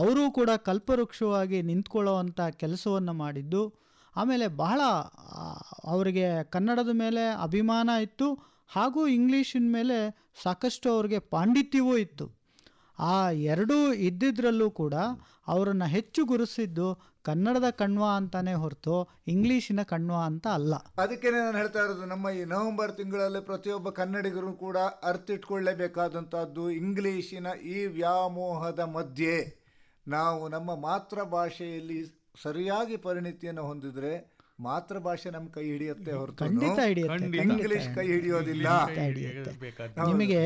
ಅವರೂ ಕೂಡ ಕಲ್ಪವೃಕ್ಷವಾಗಿ ನಿಂತ್ಕೊಳ್ಳೋವಂಥ ಕೆಲಸವನ್ನು ಮಾಡಿದ್ದು ಆಮೇಲೆ ಬಹಳ ಅವರಿಗೆ ಕನ್ನಡದ ಮೇಲೆ ಅಭಿಮಾನ ಇತ್ತು ಹಾಗೂ ಇಂಗ್ಲೀಷಿನ ಮೇಲೆ ಸಾಕಷ್ಟು ಅವರಿಗೆ ಪಾಂಡಿತ್ಯವೂ ಇತ್ತು ಆ ಎರಡೂ ಇದ್ದಿದ್ರಲ್ಲೂ ಕೂಡ ಅವರನ್ನು ಹೆಚ್ಚು ಗುರುಸಿದ್ದು ಕನ್ನಡದ ಕಣ್ವ ಅಂತಾನೆ ಹೊರತು ಇಂಗ್ಲೀಷಿನ ಕಣ್ವ ಅಂತ ಅಲ್ಲ ಅದಕ್ಕೆ ನಾನು ಹೇಳ್ತಾ ಇರೋದು ನಮ್ಮ ಈ ನವೆಂಬರ್ ತಿಂಗಳಲ್ಲಿ ಪ್ರತಿಯೊಬ್ಬ ಕನ್ನಡಿಗರು ಕೂಡ ಇಟ್ಕೊಳ್ಳೇಬೇಕಾದಂಥದ್ದು ಇಂಗ್ಲೀಷಿನ ಈ ವ್ಯಾಮೋಹದ ಮಧ್ಯೆ ನಾವು ನಮ್ಮ ಮಾತೃ ಸರಿಯಾಗಿ ಪರಿಣಿತಿಯನ್ನು ಹೊಂದಿದರೆ ಮಾತೃಭಾಷೆ ನಮ್ಮ ಕೈ ಹಿಡಿಯುತ್ತೆ ಖಂಡಿತ ಹಿಡಿಯುತ್ತೆ ಇಂಗ್ಲಿಷ್ ಕೈ ಹಿಡಿಯೋದಿಲ್ಲ ನಿಮಗೆ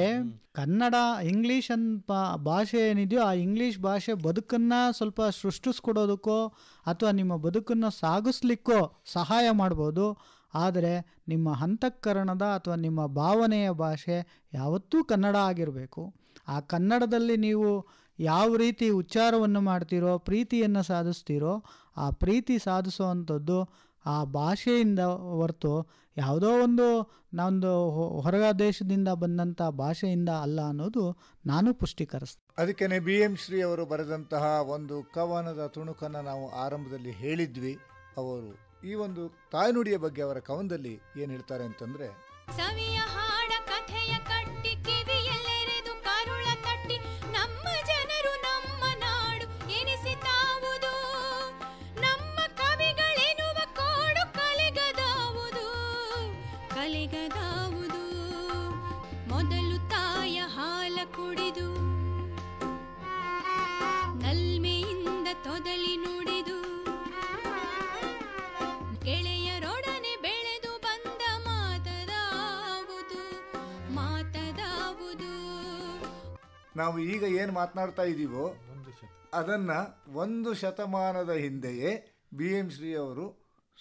ಕನ್ನಡ ಇಂಗ್ಲಿಷ್ ಅಂತ ಭಾಷೆ ಏನಿದೆಯೋ ಆ ಇಂಗ್ಲಿಷ್ ಭಾಷೆ ಬದುಕನ್ನ ಸ್ವಲ್ಪ ಸೃಷ್ಟಿಸ್ಕೊಡೋದಕ್ಕೋ ಅಥವಾ ನಿಮ್ಮ ಬದುಕನ್ನು ಸಾಗಿಸ್ಲಿಕ್ಕೋ ಸಹಾಯ ಮಾಡ್ಬೋದು ಆದರೆ ನಿಮ್ಮ ಹಂತಕರಣದ ಅಥವಾ ನಿಮ್ಮ ಭಾವನೆಯ ಭಾಷೆ ಯಾವತ್ತೂ ಕನ್ನಡ ಆಗಿರಬೇಕು ಆ ಕನ್ನಡದಲ್ಲಿ ನೀವು ಯಾವ ರೀತಿ ಉಚ್ಚಾರವನ್ನು ಮಾಡ್ತೀರೋ ಪ್ರೀತಿಯನ್ನು ಸಾಧಿಸ್ತೀರೋ ಆ ಪ್ರೀತಿ ಸಾಧಿಸುವಂಥದ್ದು ಆ ಭಾಷೆಯಿಂದ ಹೊರತು ಯಾವುದೋ ಒಂದು ನಾವೊಂದು ಹೊರಗ ದೇಶದಿಂದ ಬಂದಂಥ ಭಾಷೆಯಿಂದ ಅಲ್ಲ ಅನ್ನೋದು ನಾನು ಪುಷ್ಟೀಕರಿಸ್ತೇನೆ ಅದಕ್ಕೇ ಬಿ ಎಂ ಶ್ರೀ ಅವರು ಬರೆದಂತಹ ಒಂದು ಕವನದ ತುಣುಕನ್ನು ನಾವು ಆರಂಭದಲ್ಲಿ ಹೇಳಿದ್ವಿ ಅವರು ಈ ಒಂದು ತಾಯ್ನುಡಿಯ ಬಗ್ಗೆ ಅವರ ಕವನದಲ್ಲಿ ಏನು ಹೇಳ್ತಾರೆ ಅಂತಂದರೆ ಬಲಿಗದಾವುದು ಮೊದಲು ತಾಯ ಹಾಲ ಕುಡಿದು ನಲ್ಮೆಯಿಂದ ತೊದಲಿ ನುಡಿದು ಗೆಳೆಯರೊಡನೆ ಬೆಳೆದು ಬಂದ ಮಾತದಾವುದು ಮಾತದಾವುದು ನಾವು ಈಗ ಏನು ಮಾತನಾಡ್ತಾ ಇದ್ದೀವೋ ಅದನ್ನು ಒಂದು ಶತಮಾನದ ಹಿಂದೆಯೇ ಬಿ ಎಂ ಶ್ರೀ ಅವರು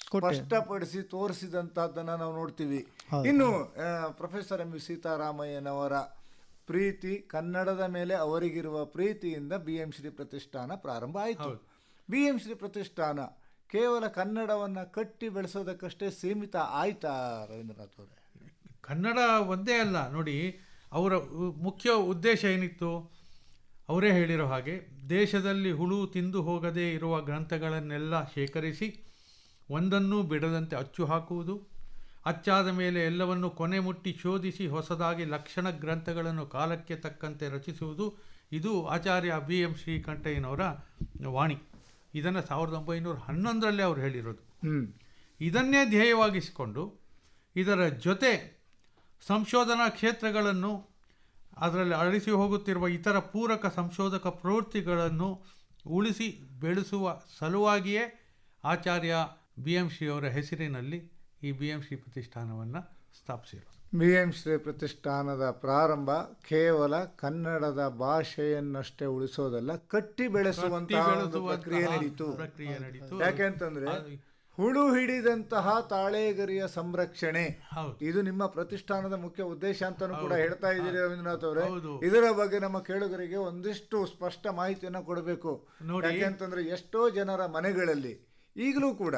ಸ್ಪಷ್ಟಪಡಿಸಿ ತೋರಿಸಿದಂತಹದ್ದನ್ನು ನಾವು ನೋಡ್ತೀವಿ ಇನ್ನು ಪ್ರೊಫೆಸರ್ ಎಂ ವಿ ಸೀತಾರಾಮಯ್ಯನವರ ಪ್ರೀತಿ ಕನ್ನಡದ ಮೇಲೆ ಅವರಿಗಿರುವ ಪ್ರೀತಿಯಿಂದ ಬಿ ಎಂ ಶ್ರೀ ಪ್ರತಿಷ್ಠಾನ ಪ್ರಾರಂಭ ಆಯಿತು ಬಿ ಎಂ ಶ್ರೀ ಪ್ರತಿಷ್ಠಾನ ಕೇವಲ ಕನ್ನಡವನ್ನು ಕಟ್ಟಿ ಬೆಳೆಸೋದಕ್ಕಷ್ಟೇ ಸೀಮಿತ ಆಯ್ತಾ ರವೀಂದ್ರನಾಥ್ ಅವರೇ ಕನ್ನಡ ಒಂದೇ ಅಲ್ಲ ನೋಡಿ ಅವರ ಮುಖ್ಯ ಉದ್ದೇಶ ಏನಿತ್ತು ಅವರೇ ಹೇಳಿರೋ ಹಾಗೆ ದೇಶದಲ್ಲಿ ಹುಳು ತಿಂದು ಹೋಗದೇ ಇರುವ ಗ್ರಂಥಗಳನ್ನೆಲ್ಲ ಶೇಖರಿಸಿ ಒಂದನ್ನೂ ಬಿಡದಂತೆ ಅಚ್ಚು ಹಾಕುವುದು ಅಚ್ಚಾದ ಮೇಲೆ ಎಲ್ಲವನ್ನು ಕೊನೆ ಮುಟ್ಟಿ ಶೋಧಿಸಿ ಹೊಸದಾಗಿ ಲಕ್ಷಣ ಗ್ರಂಥಗಳನ್ನು ಕಾಲಕ್ಕೆ ತಕ್ಕಂತೆ ರಚಿಸುವುದು ಇದು ಆಚಾರ್ಯ ಬಿ ಎಂ ಶ್ರೀಕಂಠಯ್ಯನವರ ವಾಣಿ ಇದನ್ನು ಸಾವಿರದ ಒಂಬೈನೂರ ಹನ್ನೊಂದರಲ್ಲಿ ಅವರು ಹೇಳಿರೋದು ಇದನ್ನೇ ಧ್ಯೇಯವಾಗಿಸಿಕೊಂಡು ಇದರ ಜೊತೆ ಸಂಶೋಧನಾ ಕ್ಷೇತ್ರಗಳನ್ನು ಅದರಲ್ಲಿ ಅಳಿಸಿ ಹೋಗುತ್ತಿರುವ ಇತರ ಪೂರಕ ಸಂಶೋಧಕ ಪ್ರವೃತ್ತಿಗಳನ್ನು ಉಳಿಸಿ ಬೆಳೆಸುವ ಸಲುವಾಗಿಯೇ ಆಚಾರ್ಯ ಬಿ ಎಂ ಶ್ರೀ ಅವರ ಹೆಸರಿನಲ್ಲಿ ಈ ಬಿ ಎಮ್ ಶ್ರೀ ಪ್ರತಿಷ್ಠಾನವನ್ನು ಸ್ಥಾಪಿಸಿರೋದು ಬಿ ಎಂ ಶ್ರೀ ಪ್ರತಿಷ್ಠಾನದ ಪ್ರಾರಂಭ ಕೇವಲ ಕನ್ನಡದ ಭಾಷೆಯನ್ನಷ್ಟೇ ಉಳಿಸೋದಲ್ಲ ಕಟ್ಟಿ ಬೆಳೆಸುವಂತಹ ಪ್ರಕ್ರಿಯೆ ನಡೀತು ಪ್ರಕ್ರಿಯೆ ನಡೀತು ಯಾಕೆಂತಂದ್ರೆ ಹುಳು ಹಿಡಿದಂತಹ ತಾಳೇಗರಿಯ ಸಂರಕ್ಷಣೆ ಇದು ನಿಮ್ಮ ಪ್ರತಿಷ್ಠಾನದ ಮುಖ್ಯ ಉದ್ದೇಶ ಅಂತಾನು ಕೂಡ ಹೇಳ್ತಾ ಇದ್ದೀರಿ ರವೀಂದ್ರನಾಥ್ ಅವರೇ ಇದರ ಬಗ್ಗೆ ನಮ್ಮ ಕೇಳುಗರಿಗೆ ಒಂದಿಷ್ಟು ಸ್ಪಷ್ಟ ಮಾಹಿತಿಯನ್ನು ಕೊಡಬೇಕು ಯಾಕೆಂತಂದ್ರೆ ಎಷ್ಟೋ ಜನರ ಮನೆಗಳಲ್ಲಿ ಈಗಲೂ ಕೂಡ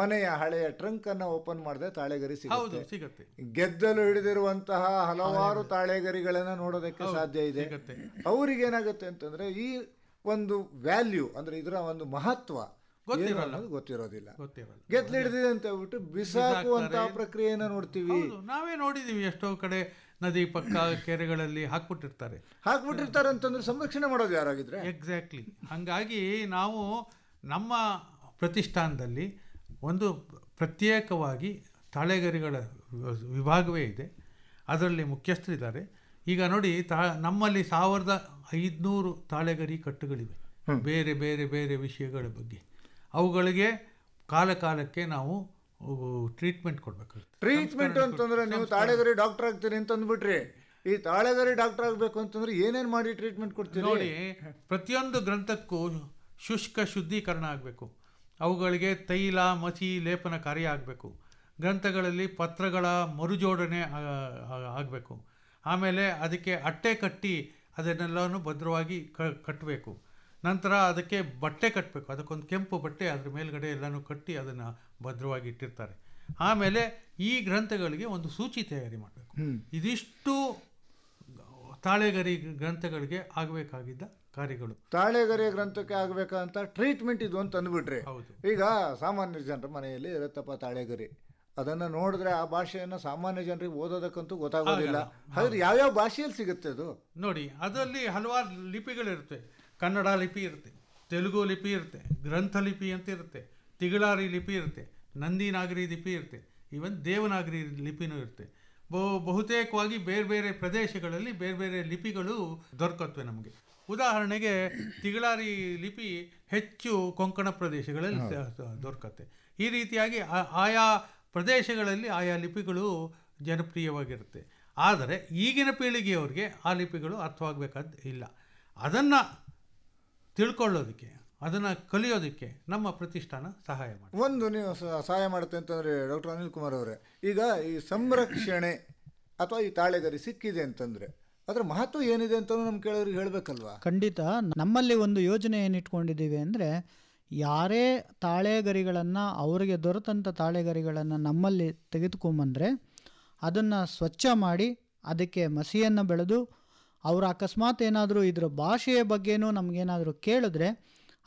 ಮನೆಯ ಹಳೆಯ ಟ್ರಂಕ್ ಅನ್ನ ಓಪನ್ ಮಾಡಿದ್ರೆ ತಾಳೆಗರಿ ಸಿಗುತ್ತೆ ಸಿಗುತ್ತೆ ಗೆದ್ದಲು ಹಿಡಿದಿರುವಂತಹ ಹಲವಾರು ತಾಳೆಗರಿಗಳನ್ನ ನೋಡೋದಕ್ಕೆ ಸಾಧ್ಯ ಇದೆ ಏನಾಗುತ್ತೆ ಅಂತಂದ್ರೆ ಈ ಒಂದು ವ್ಯಾಲ್ಯೂ ಅಂದ್ರೆ ಇದರ ಒಂದು ಮಹತ್ವ ಗೊತ್ತಿರೋದಿಲ್ಲ ಗೆದ್ಲು ಹಿಡಿದಿದೆ ಅಂತ ಹೇಳ್ಬಿಟ್ಟು ಬಿಸಾಕುವಂತಹ ಪ್ರಕ್ರಿಯೆಯನ್ನು ನೋಡ್ತೀವಿ ನಾವೇ ನೋಡಿದೀವಿ ಎಷ್ಟೋ ಕಡೆ ನದಿ ಪಕ್ಕ ಕೆರೆಗಳಲ್ಲಿ ಹಾಕ್ಬಿಟ್ಟಿರ್ತಾರೆ ಹಾಕ್ಬಿಟ್ಟಿರ್ತಾರೆ ಅಂತಂದ್ರೆ ಸಂರಕ್ಷಣೆ ಮಾಡೋದು ಯಾರಾಗಿದ್ರೆ ಎಕ್ಸಾಕ್ಟ್ಲಿ ಹಂಗಾಗಿ ನಾವು ನಮ್ಮ ಪ್ರತಿಷ್ಠಾನದಲ್ಲಿ ಒಂದು ಪ್ರತ್ಯೇಕವಾಗಿ ತಾಳೆಗರಿಗಳ ವಿಭಾಗವೇ ಇದೆ ಅದರಲ್ಲಿ ಮುಖ್ಯಸ್ಥರಿದ್ದಾರೆ ಈಗ ನೋಡಿ ತಾ ನಮ್ಮಲ್ಲಿ ಸಾವಿರದ ಐದುನೂರು ತಾಳೆಗರಿ ಕಟ್ಟುಗಳಿವೆ ಬೇರೆ ಬೇರೆ ಬೇರೆ ವಿಷಯಗಳ ಬಗ್ಗೆ ಅವುಗಳಿಗೆ ಕಾಲ ಕಾಲಕ್ಕೆ ನಾವು ಟ್ರೀಟ್ಮೆಂಟ್ ಕೊಡಬೇಕಾಗುತ್ತೆ ಟ್ರೀಟ್ಮೆಂಟ್ ಅಂತಂದರೆ ನೀವು ತಾಳೆಗರಿ ಡಾಕ್ಟರ್ ಆಗ್ತೀರಿ ಅಂತ ಅಂದ್ಬಿಟ್ರಿ ಈ ತಾಳೆಗರಿ ಡಾಕ್ಟರ್ ಆಗಬೇಕು ಅಂತಂದರೆ ಏನೇನು ಮಾಡಿ ಟ್ರೀಟ್ಮೆಂಟ್ ಕೊಡ್ತೀರಿ ನೋಡಿ ಪ್ರತಿಯೊಂದು ಗ್ರಂಥಕ್ಕೂ ಶುಷ್ಕ ಶುದ್ಧೀಕರಣ ಆಗಬೇಕು ಅವುಗಳಿಗೆ ತೈಲ ಮಸಿ ಲೇಪನ ಕಾರ್ಯ ಆಗಬೇಕು ಗ್ರಂಥಗಳಲ್ಲಿ ಪತ್ರಗಳ ಮರುಜೋಡಣೆ ಆಗಬೇಕು ಆಮೇಲೆ ಅದಕ್ಕೆ ಅಟ್ಟೆ ಕಟ್ಟಿ ಅದನ್ನೆಲ್ಲನೂ ಭದ್ರವಾಗಿ ಕಟ್ಟಬೇಕು ನಂತರ ಅದಕ್ಕೆ ಬಟ್ಟೆ ಕಟ್ಟಬೇಕು ಅದಕ್ಕೊಂದು ಕೆಂಪು ಬಟ್ಟೆ ಅದರ ಮೇಲುಗಡೆ ಎಲ್ಲನೂ ಕಟ್ಟಿ ಅದನ್ನು ಭದ್ರವಾಗಿ ಇಟ್ಟಿರ್ತಾರೆ ಆಮೇಲೆ ಈ ಗ್ರಂಥಗಳಿಗೆ ಒಂದು ಸೂಚಿ ತಯಾರಿ ಮಾಡಬೇಕು ಇದಿಷ್ಟು ತಾಳೆಗರಿ ಗ್ರಂಥಗಳಿಗೆ ಆಗಬೇಕಾಗಿದ್ದ ಕಾರ್ಯಗಳು ತಾಳೆಗರೆ ಗ್ರಂಥಕ್ಕೆ ಆಗಬೇಕಂತ ಟ್ರೀಟ್ಮೆಂಟ್ ಇದು ಅಂತ ಹೌದು ಈಗ ಸಾಮಾನ್ಯ ಜನರ ಮನೆಯಲ್ಲಿ ಇರತ್ತಪ್ಪ ತಾಳೆಗರಿ ಅದನ್ನು ನೋಡಿದ್ರೆ ಆ ಭಾಷೆಯನ್ನು ಸಾಮಾನ್ಯ ಜನರಿಗೆ ಓದೋದಕ್ಕಂತೂ ಗೊತ್ತಾಗೋದಿಲ್ಲ ಹಾಗಾದ್ರೆ ಯಾವ್ಯಾವ ಭಾಷೆಯಲ್ಲಿ ಸಿಗುತ್ತೆ ಅದು ನೋಡಿ ಅದರಲ್ಲಿ ಹಲವಾರು ಲಿಪಿಗಳಿರುತ್ತೆ ಕನ್ನಡ ಲಿಪಿ ಇರುತ್ತೆ ತೆಲುಗು ಲಿಪಿ ಇರುತ್ತೆ ಗ್ರಂಥ ಲಿಪಿ ಅಂತ ಇರುತ್ತೆ ತಿಗಳಾರಿ ಲಿಪಿ ಇರುತ್ತೆ ನಂದಿನಾಗರಿ ಲಿಪಿ ಇರುತ್ತೆ ಈವನ್ ದೇವನಾಗರಿ ಲಿಪಿನೂ ಇರುತ್ತೆ ಬಹುತೇಕವಾಗಿ ಬೇರೆ ಬೇರೆ ಪ್ರದೇಶಗಳಲ್ಲಿ ಬೇರೆ ಬೇರೆ ಲಿಪಿಗಳು ದೊರಕತ್ವೆ ನಮಗೆ ಉದಾಹರಣೆಗೆ ತಿಗಳಾರಿ ಲಿಪಿ ಹೆಚ್ಚು ಕೊಂಕಣ ಪ್ರದೇಶಗಳಲ್ಲಿ ದೊರಕತ್ತೆ ಈ ರೀತಿಯಾಗಿ ಆಯಾ ಪ್ರದೇಶಗಳಲ್ಲಿ ಆಯಾ ಲಿಪಿಗಳು ಜನಪ್ರಿಯವಾಗಿರುತ್ತೆ ಆದರೆ ಈಗಿನ ಪೀಳಿಗೆಯವ್ರಿಗೆ ಆ ಲಿಪಿಗಳು ಅರ್ಥವಾಗಬೇಕಾದ ಇಲ್ಲ ಅದನ್ನು ತಿಳ್ಕೊಳ್ಳೋದಕ್ಕೆ ಅದನ್ನು ಕಲಿಯೋದಕ್ಕೆ ನಮ್ಮ ಪ್ರತಿಷ್ಠಾನ ಸಹಾಯ ಮಾಡಿ ಒಂದು ನೀವು ಸಹಾಯ ಮಾಡುತ್ತೆ ಅಂತಂದರೆ ಡಾಕ್ಟರ್ ಅನಿಲ್ ಕುಮಾರ್ ಅವರೇ ಈಗ ಈ ಸಂರಕ್ಷಣೆ ಅಥವಾ ಈ ತಾಳೆಗರಿ ಸಿಕ್ಕಿದೆ ಅಂತಂದರೆ ಅದರ ಮಹತ್ವ ಏನಿದೆ ಅಂತ ನಮ್ಮ ಕೇಳೋರಿಗೆ ಹೇಳಬೇಕಲ್ವಾ ಖಂಡಿತ ನಮ್ಮಲ್ಲಿ ಒಂದು ಯೋಜನೆ ಏನಿಟ್ಕೊಂಡಿದ್ದೀವಿ ಅಂದರೆ ಯಾರೇ ತಾಳೆಗರಿಗಳನ್ನು ಅವರಿಗೆ ದೊರೆತಂಥ ತಾಳೆಗರಿಗಳನ್ನು ನಮ್ಮಲ್ಲಿ ತೆಗೆದುಕೊಂಬಂದರೆ ಅದನ್ನು ಸ್ವಚ್ಛ ಮಾಡಿ ಅದಕ್ಕೆ ಮಸಿಯನ್ನು ಬೆಳೆದು ಅವರ ಅಕಸ್ಮಾತ್ ಏನಾದರೂ ಇದರ ಭಾಷೆಯ ಬಗ್ಗೆನೂ ನಮಗೇನಾದರೂ ಕೇಳಿದ್ರೆ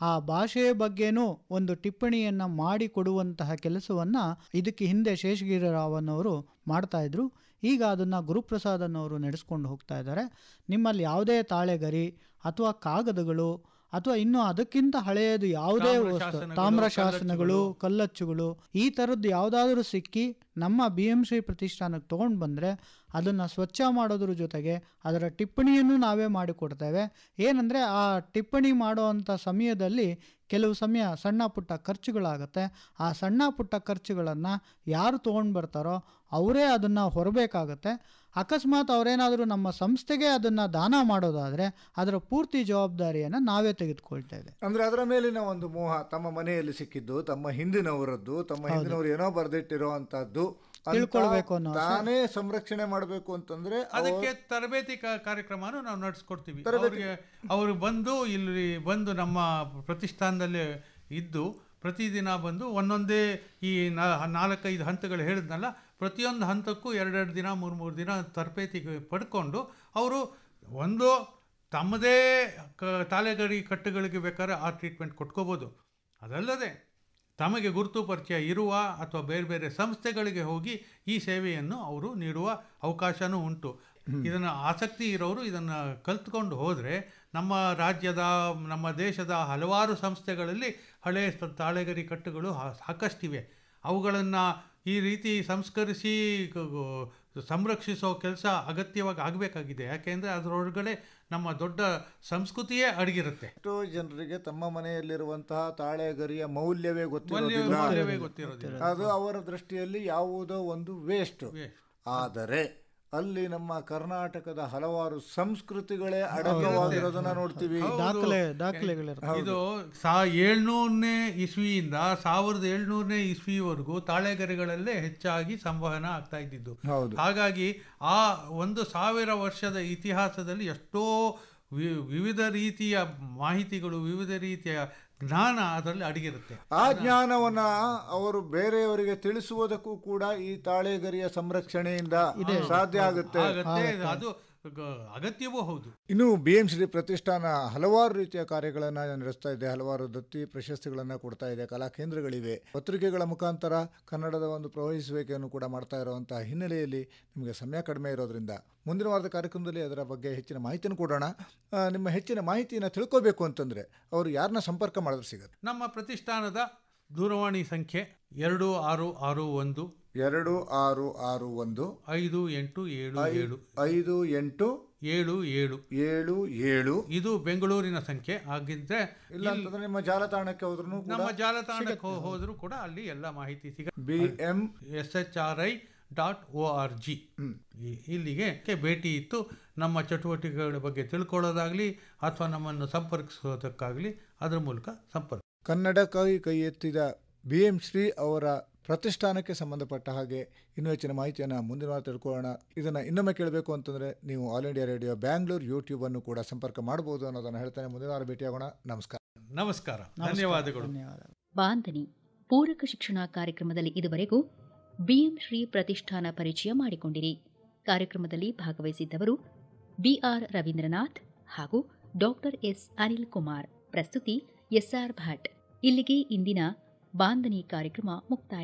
ಆ ಭಾಷೆಯ ಬಗ್ಗೆನೂ ಒಂದು ಟಿಪ್ಪಣಿಯನ್ನು ಮಾಡಿಕೊಡುವಂತಹ ಕೆಲಸವನ್ನು ಇದಕ್ಕೆ ಹಿಂದೆ ಶೇಷಗಿರಿರಾವನವರು ಮಾಡ್ತಾ ಇದ್ರು ಈಗ ಅದನ್ನು ಗುರುಪ್ರಸಾದನವರು ನಡೆಸ್ಕೊಂಡು ಹೋಗ್ತಾ ಇದ್ದಾರೆ ನಿಮ್ಮಲ್ಲಿ ಯಾವುದೇ ತಾಳೆಗರಿ ಅಥವಾ ಕಾಗದಗಳು ಅಥವಾ ಇನ್ನು ಅದಕ್ಕಿಂತ ಹಳೆಯದು ಯಾವುದೇ ವಸ್ತು ತಾಮ್ರ ಶಾಸನಗಳು ಕಲ್ಲಚ್ಚುಗಳು ಈ ಥರದ್ದು ಯಾವುದಾದ್ರೂ ಸಿಕ್ಕಿ ನಮ್ಮ ಬಿ ಎಂ ಸಿ ಪ್ರತಿಷ್ಠಾನಕ್ಕೆ ತೊಗೊಂಡು ಬಂದರೆ ಅದನ್ನು ಸ್ವಚ್ಛ ಮಾಡೋದ್ರ ಜೊತೆಗೆ ಅದರ ಟಿಪ್ಪಣಿಯನ್ನು ನಾವೇ ಮಾಡಿಕೊಡ್ತೇವೆ ಏನಂದರೆ ಆ ಟಿಪ್ಪಣಿ ಮಾಡುವಂಥ ಸಮಯದಲ್ಲಿ ಕೆಲವು ಸಮಯ ಸಣ್ಣ ಪುಟ್ಟ ಖರ್ಚುಗಳಾಗತ್ತೆ ಆ ಸಣ್ಣ ಪುಟ್ಟ ಖರ್ಚುಗಳನ್ನು ಯಾರು ತೊಗೊಂಡು ಬರ್ತಾರೋ ಅವರೇ ಅದನ್ನು ಹೊರಬೇಕಾಗತ್ತೆ ಅಕಸ್ಮಾತ್ ಅವರೇನಾದರೂ ನಮ್ಮ ಸಂಸ್ಥೆಗೆ ಅದನ್ನು ದಾನ ಮಾಡೋದಾದರೆ ಅದರ ಪೂರ್ತಿ ಜವಾಬ್ದಾರಿಯನ್ನು ನಾವೇ ತೆಗೆದುಕೊಳ್ತೇವೆ ಅಂದರೆ ಅದರ ಮೇಲಿನ ಒಂದು ಮೋಹ ತಮ್ಮ ಮನೆಯಲ್ಲಿ ಸಿಕ್ಕಿದ್ದು ತಮ್ಮ ಹಿಂದಿನವರದ್ದು ತಮ್ಮ ಹಿಂದಿನವರು ಏನೋ ಬರೆದಿಟ್ಟಿರೋ ಅಂಥದ್ದು ತಿಳ್ಕೊಳ್ಬೇಕು ತಾನೇ ಸಂರಕ್ಷಣೆ ಮಾಡಬೇಕು ಅಂತಂದ್ರೆ ಅದಕ್ಕೆ ತರಬೇತಿ ಕಾರ್ಯಕ್ರಮ ನಾವು ನಡೆಸ್ಕೊಡ್ತೀವಿ ಅವರಿಗೆ ಅವರು ಬಂದು ಇಲ್ಲಿ ಬಂದು ನಮ್ಮ ಪ್ರತಿಷ್ಠಾನದಲ್ಲಿ ಇದ್ದು ಪ್ರತಿದಿನ ಬಂದು ಒಂದೊಂದೇ ಈ ನಾಲ್ಕೈದು ಹಂತಗಳು ಹೇಳಿದ್ನಲ್ಲ ಪ್ರತಿಯೊಂದು ಹಂತಕ್ಕೂ ಎರಡೆರಡು ದಿನ ಮೂರು ಮೂರು ದಿನ ತರಬೇತಿ ಪಡ್ಕೊಂಡು ಅವರು ಒಂದು ತಮ್ಮದೇ ಕ ತಾಲೆಗಡಿ ಕಟ್ಟುಗಳಿಗೆ ಬೇಕಾದ್ರೆ ಆ ಟ್ರೀಟ್ಮೆಂಟ್ ಕೊಟ್ಕೋಬೋದು ಅದಲ್ಲದೆ ತಮಗೆ ಗುರುತು ಪರಿಚಯ ಇರುವ ಅಥವಾ ಬೇರೆ ಬೇರೆ ಸಂಸ್ಥೆಗಳಿಗೆ ಹೋಗಿ ಈ ಸೇವೆಯನ್ನು ಅವರು ನೀಡುವ ಅವಕಾಶವೂ ಉಂಟು ಇದನ್ನು ಆಸಕ್ತಿ ಇರೋರು ಇದನ್ನು ಕಲ್ತ್ಕೊಂಡು ಹೋದರೆ ನಮ್ಮ ರಾಜ್ಯದ ನಮ್ಮ ದೇಶದ ಹಲವಾರು ಸಂಸ್ಥೆಗಳಲ್ಲಿ ಹಳೆಯ ತಾಳೆಗರಿ ಕಟ್ಟುಗಳು ಸಾಕಷ್ಟಿವೆ ಅವುಗಳನ್ನು ಈ ರೀತಿ ಸಂಸ್ಕರಿಸಿ ಸಂರಕ್ಷಿಸೋ ಕೆಲಸ ಅಗತ್ಯವಾಗಿ ಆಗಬೇಕಾಗಿದೆ ಯಾಕೆಂದರೆ ಅದರೊಳಗಡೆ ನಮ್ಮ ದೊಡ್ಡ ಸಂಸ್ಕೃತಿಯೇ ಅಡಗಿರುತ್ತೆ ಎಷ್ಟೋ ಜನರಿಗೆ ತಮ್ಮ ಮನೆಯಲ್ಲಿರುವಂತಹ ತಾಳೆಗರಿಯ ಮೌಲ್ಯವೇ ಗೊತ್ತಿರೋದಿಲ್ಲ ಅದು ಅವರ ದೃಷ್ಟಿಯಲ್ಲಿ ಯಾವುದೋ ಒಂದು ವೇಸ್ಟ್ ಆದರೆ ಅಲ್ಲಿ ನಮ್ಮ ಕರ್ನಾಟಕದ ಹಲವಾರು ಸಂಸ್ಕೃತಿಗಳೇ ಅಡಕವಾಗಿರೋದನ್ನ ನೋಡ್ತೀವಿ ಇದು ಸಾ ಏಳ್ನೂರನೇ ಇಸ್ವಿಯಿಂದ ಸಾವಿರದ ಏಳ್ನೂರನೇ ಇಸ್ವಿವರೆಗೂ ತಾಳೆಗರೆಗಳಲ್ಲೇ ಹೆಚ್ಚಾಗಿ ಸಂವಹನ ಆಗ್ತಾ ಇದ್ದಿದ್ದು ಹಾಗಾಗಿ ಆ ಒಂದು ಸಾವಿರ ವರ್ಷದ ಇತಿಹಾಸದಲ್ಲಿ ಎಷ್ಟೋ ವಿವಿಧ ರೀತಿಯ ಮಾಹಿತಿಗಳು ವಿವಿಧ ರೀತಿಯ ಜ್ಞಾನ ಅದರಲ್ಲಿ ಅಡಗಿರುತ್ತೆ ಆ ಜ್ಞಾನವನ್ನ ಅವರು ಬೇರೆಯವರಿಗೆ ತಿಳಿಸುವುದಕ್ಕೂ ಕೂಡ ಈ ತಾಳೆಗರಿಯ ಸಂರಕ್ಷಣೆಯಿಂದ ಸಾಧ್ಯ ಆಗುತ್ತೆ ಅದು ಅಗತ್ಯವೂ ಹೌದು ಇನ್ನು ಬಿ ಎಂ ಶ್ರೀ ಪ್ರತಿಷ್ಠಾನ ಹಲವಾರು ರೀತಿಯ ಕಾರ್ಯಗಳನ್ನು ನಡೆಸ್ತಾ ಇದೆ ಹಲವಾರು ದತ್ತಿ ಪ್ರಶಸ್ತಿಗಳನ್ನು ಕೊಡ್ತಾ ಇದೆ ಕಲಾ ಕೇಂದ್ರಗಳಿವೆ ಪತ್ರಿಕೆಗಳ ಮುಖಾಂತರ ಕನ್ನಡದ ಒಂದು ಪ್ರವಹಿಸುವಿಕೆಯನ್ನು ಕೂಡ ಮಾಡ್ತಾ ಇರುವಂತಹ ಹಿನ್ನೆಲೆಯಲ್ಲಿ ನಿಮಗೆ ಸಮಯ ಕಡಿಮೆ ಇರೋದ್ರಿಂದ ಮುಂದಿನ ವಾರದ ಕಾರ್ಯಕ್ರಮದಲ್ಲಿ ಅದರ ಬಗ್ಗೆ ಹೆಚ್ಚಿನ ಮಾಹಿತಿಯನ್ನು ಕೊಡೋಣ ನಿಮ್ಮ ಹೆಚ್ಚಿನ ಮಾಹಿತಿಯನ್ನು ತಿಳ್ಕೋಬೇಕು ಅಂತಂದ್ರೆ ಅವರು ಯಾರನ್ನ ಸಂಪರ್ಕ ಮಾಡಿದ್ರೆ ಸಿಗುತ್ತೆ ನಮ್ಮ ಪ್ರತಿಷ್ಠಾನದ ದೂರವಾಣಿ ಸಂಖ್ಯೆ ಎರಡು ಆರು ಆರು ಒಂದು ಎರಡು ಆರು ಆರು ಒಂದು ಐದು ಎಂಟು ಏಳು ಏಳು ಐದು ಎಂಟು ಏಳು ಏಳು ಏಳು ಏಳು ಇದು ಬೆಂಗಳೂರಿನ ಸಂಖ್ಯೆ ಆಗಿದ್ರೆ ನಿಮ್ಮ ಜಾಲತಾಣಕ್ಕೆ ಹೋದ್ರು ನಮ್ಮ ಜಾಲತಾಣಕ್ಕೆ ಹೋದ್ರು ಕೂಡ ಅಲ್ಲಿ ಎಲ್ಲ ಮಾಹಿತಿ ಸಿಗ B M S H R I dot O R G ಇಲ್ಲಿಗೆ ಭೇಟಿ ಇತ್ತು ನಮ್ಮ ಚಟುವಟಿಕೆಗಳ ಬಗ್ಗೆ ತಿಳ್ಕೊಳ್ಳೋದಾಗಲಿ ಅಥವಾ ನಮ್ಮನ್ನು ಸಂಪರ್ಕಿಸೋದಕ್ಕಾಗ್ಲಿ ಅದರ ಮೂಲಕ ಸಂಪರ್ಕ ಕನ್ನಡಕ್ಕಾಗಿ ಕೈ ಎತ್ತಿದ ಬಿ ಎಂ ಶ್ರೀ ಅವರ ಪ್ರತಿಷ್ಠಾನಕ್ಕೆ ಸಂಬಂಧಪಟ್ಟ ಹಾಗೆ ಇನ್ನೂ ಹೆಚ್ಚಿನ ಮಾಹಿತಿಯನ್ನು ಮುಂದಿನ ವಾರ ತಿಳ್ಕೊಳ್ಳೋಣ ಇದನ್ನು ಇನ್ನೊಮ್ಮೆ ಕೇಳಬೇಕು ಅಂತಂದರೆ ನೀವು ಆಲ್ ಇಂಡಿಯಾ ರೇಡಿಯೋ ಬ್ಯಾಂಗ್ಳೂರ್ ಯೂಟ್ಯೂಬನ್ನು ಕೂಡ ಸಂಪರ್ಕ ಮಾಡಬಹುದು ಅನ್ನೋದನ್ನು ಹೇಳ್ತಾನೆ ಮುಂದಿನ ವಾರ ಭೇಟಿಯಾಗೋಣ ನಮಸ್ಕಾರ ನಮಸ್ಕಾರ ಧನ್ಯವಾದಗಳು ಬಾಂಧನಿ ಪೂರಕ ಶಿಕ್ಷಣ ಕಾರ್ಯಕ್ರಮದಲ್ಲಿ ಇದುವರೆಗೂ ಬಿಎಂ ಶ್ರೀ ಪ್ರತಿಷ್ಠಾನ ಪರಿಚಯ ಮಾಡಿಕೊಂಡಿರಿ ಕಾರ್ಯಕ್ರಮದಲ್ಲಿ ಭಾಗವಹಿಸಿದ್ದವರು ಬಿಆರ್ ರವೀಂದ್ರನಾಥ್ ಹಾಗೂ ಡಾಕ್ಟರ್ ಎಸ್ ಅನಿಲ್ ಕುಮಾರ್ ಪ್ರಸ್ತುತಿ ಎಸ್ಆರ್ ಭಟ್ ಇಲ್ಲಿಗೆ ಇಂದಿನ ಬಾಂಧನಿ ಕಾರ್ಯಕ್ರಮ ಮುಕ್ತಾಯ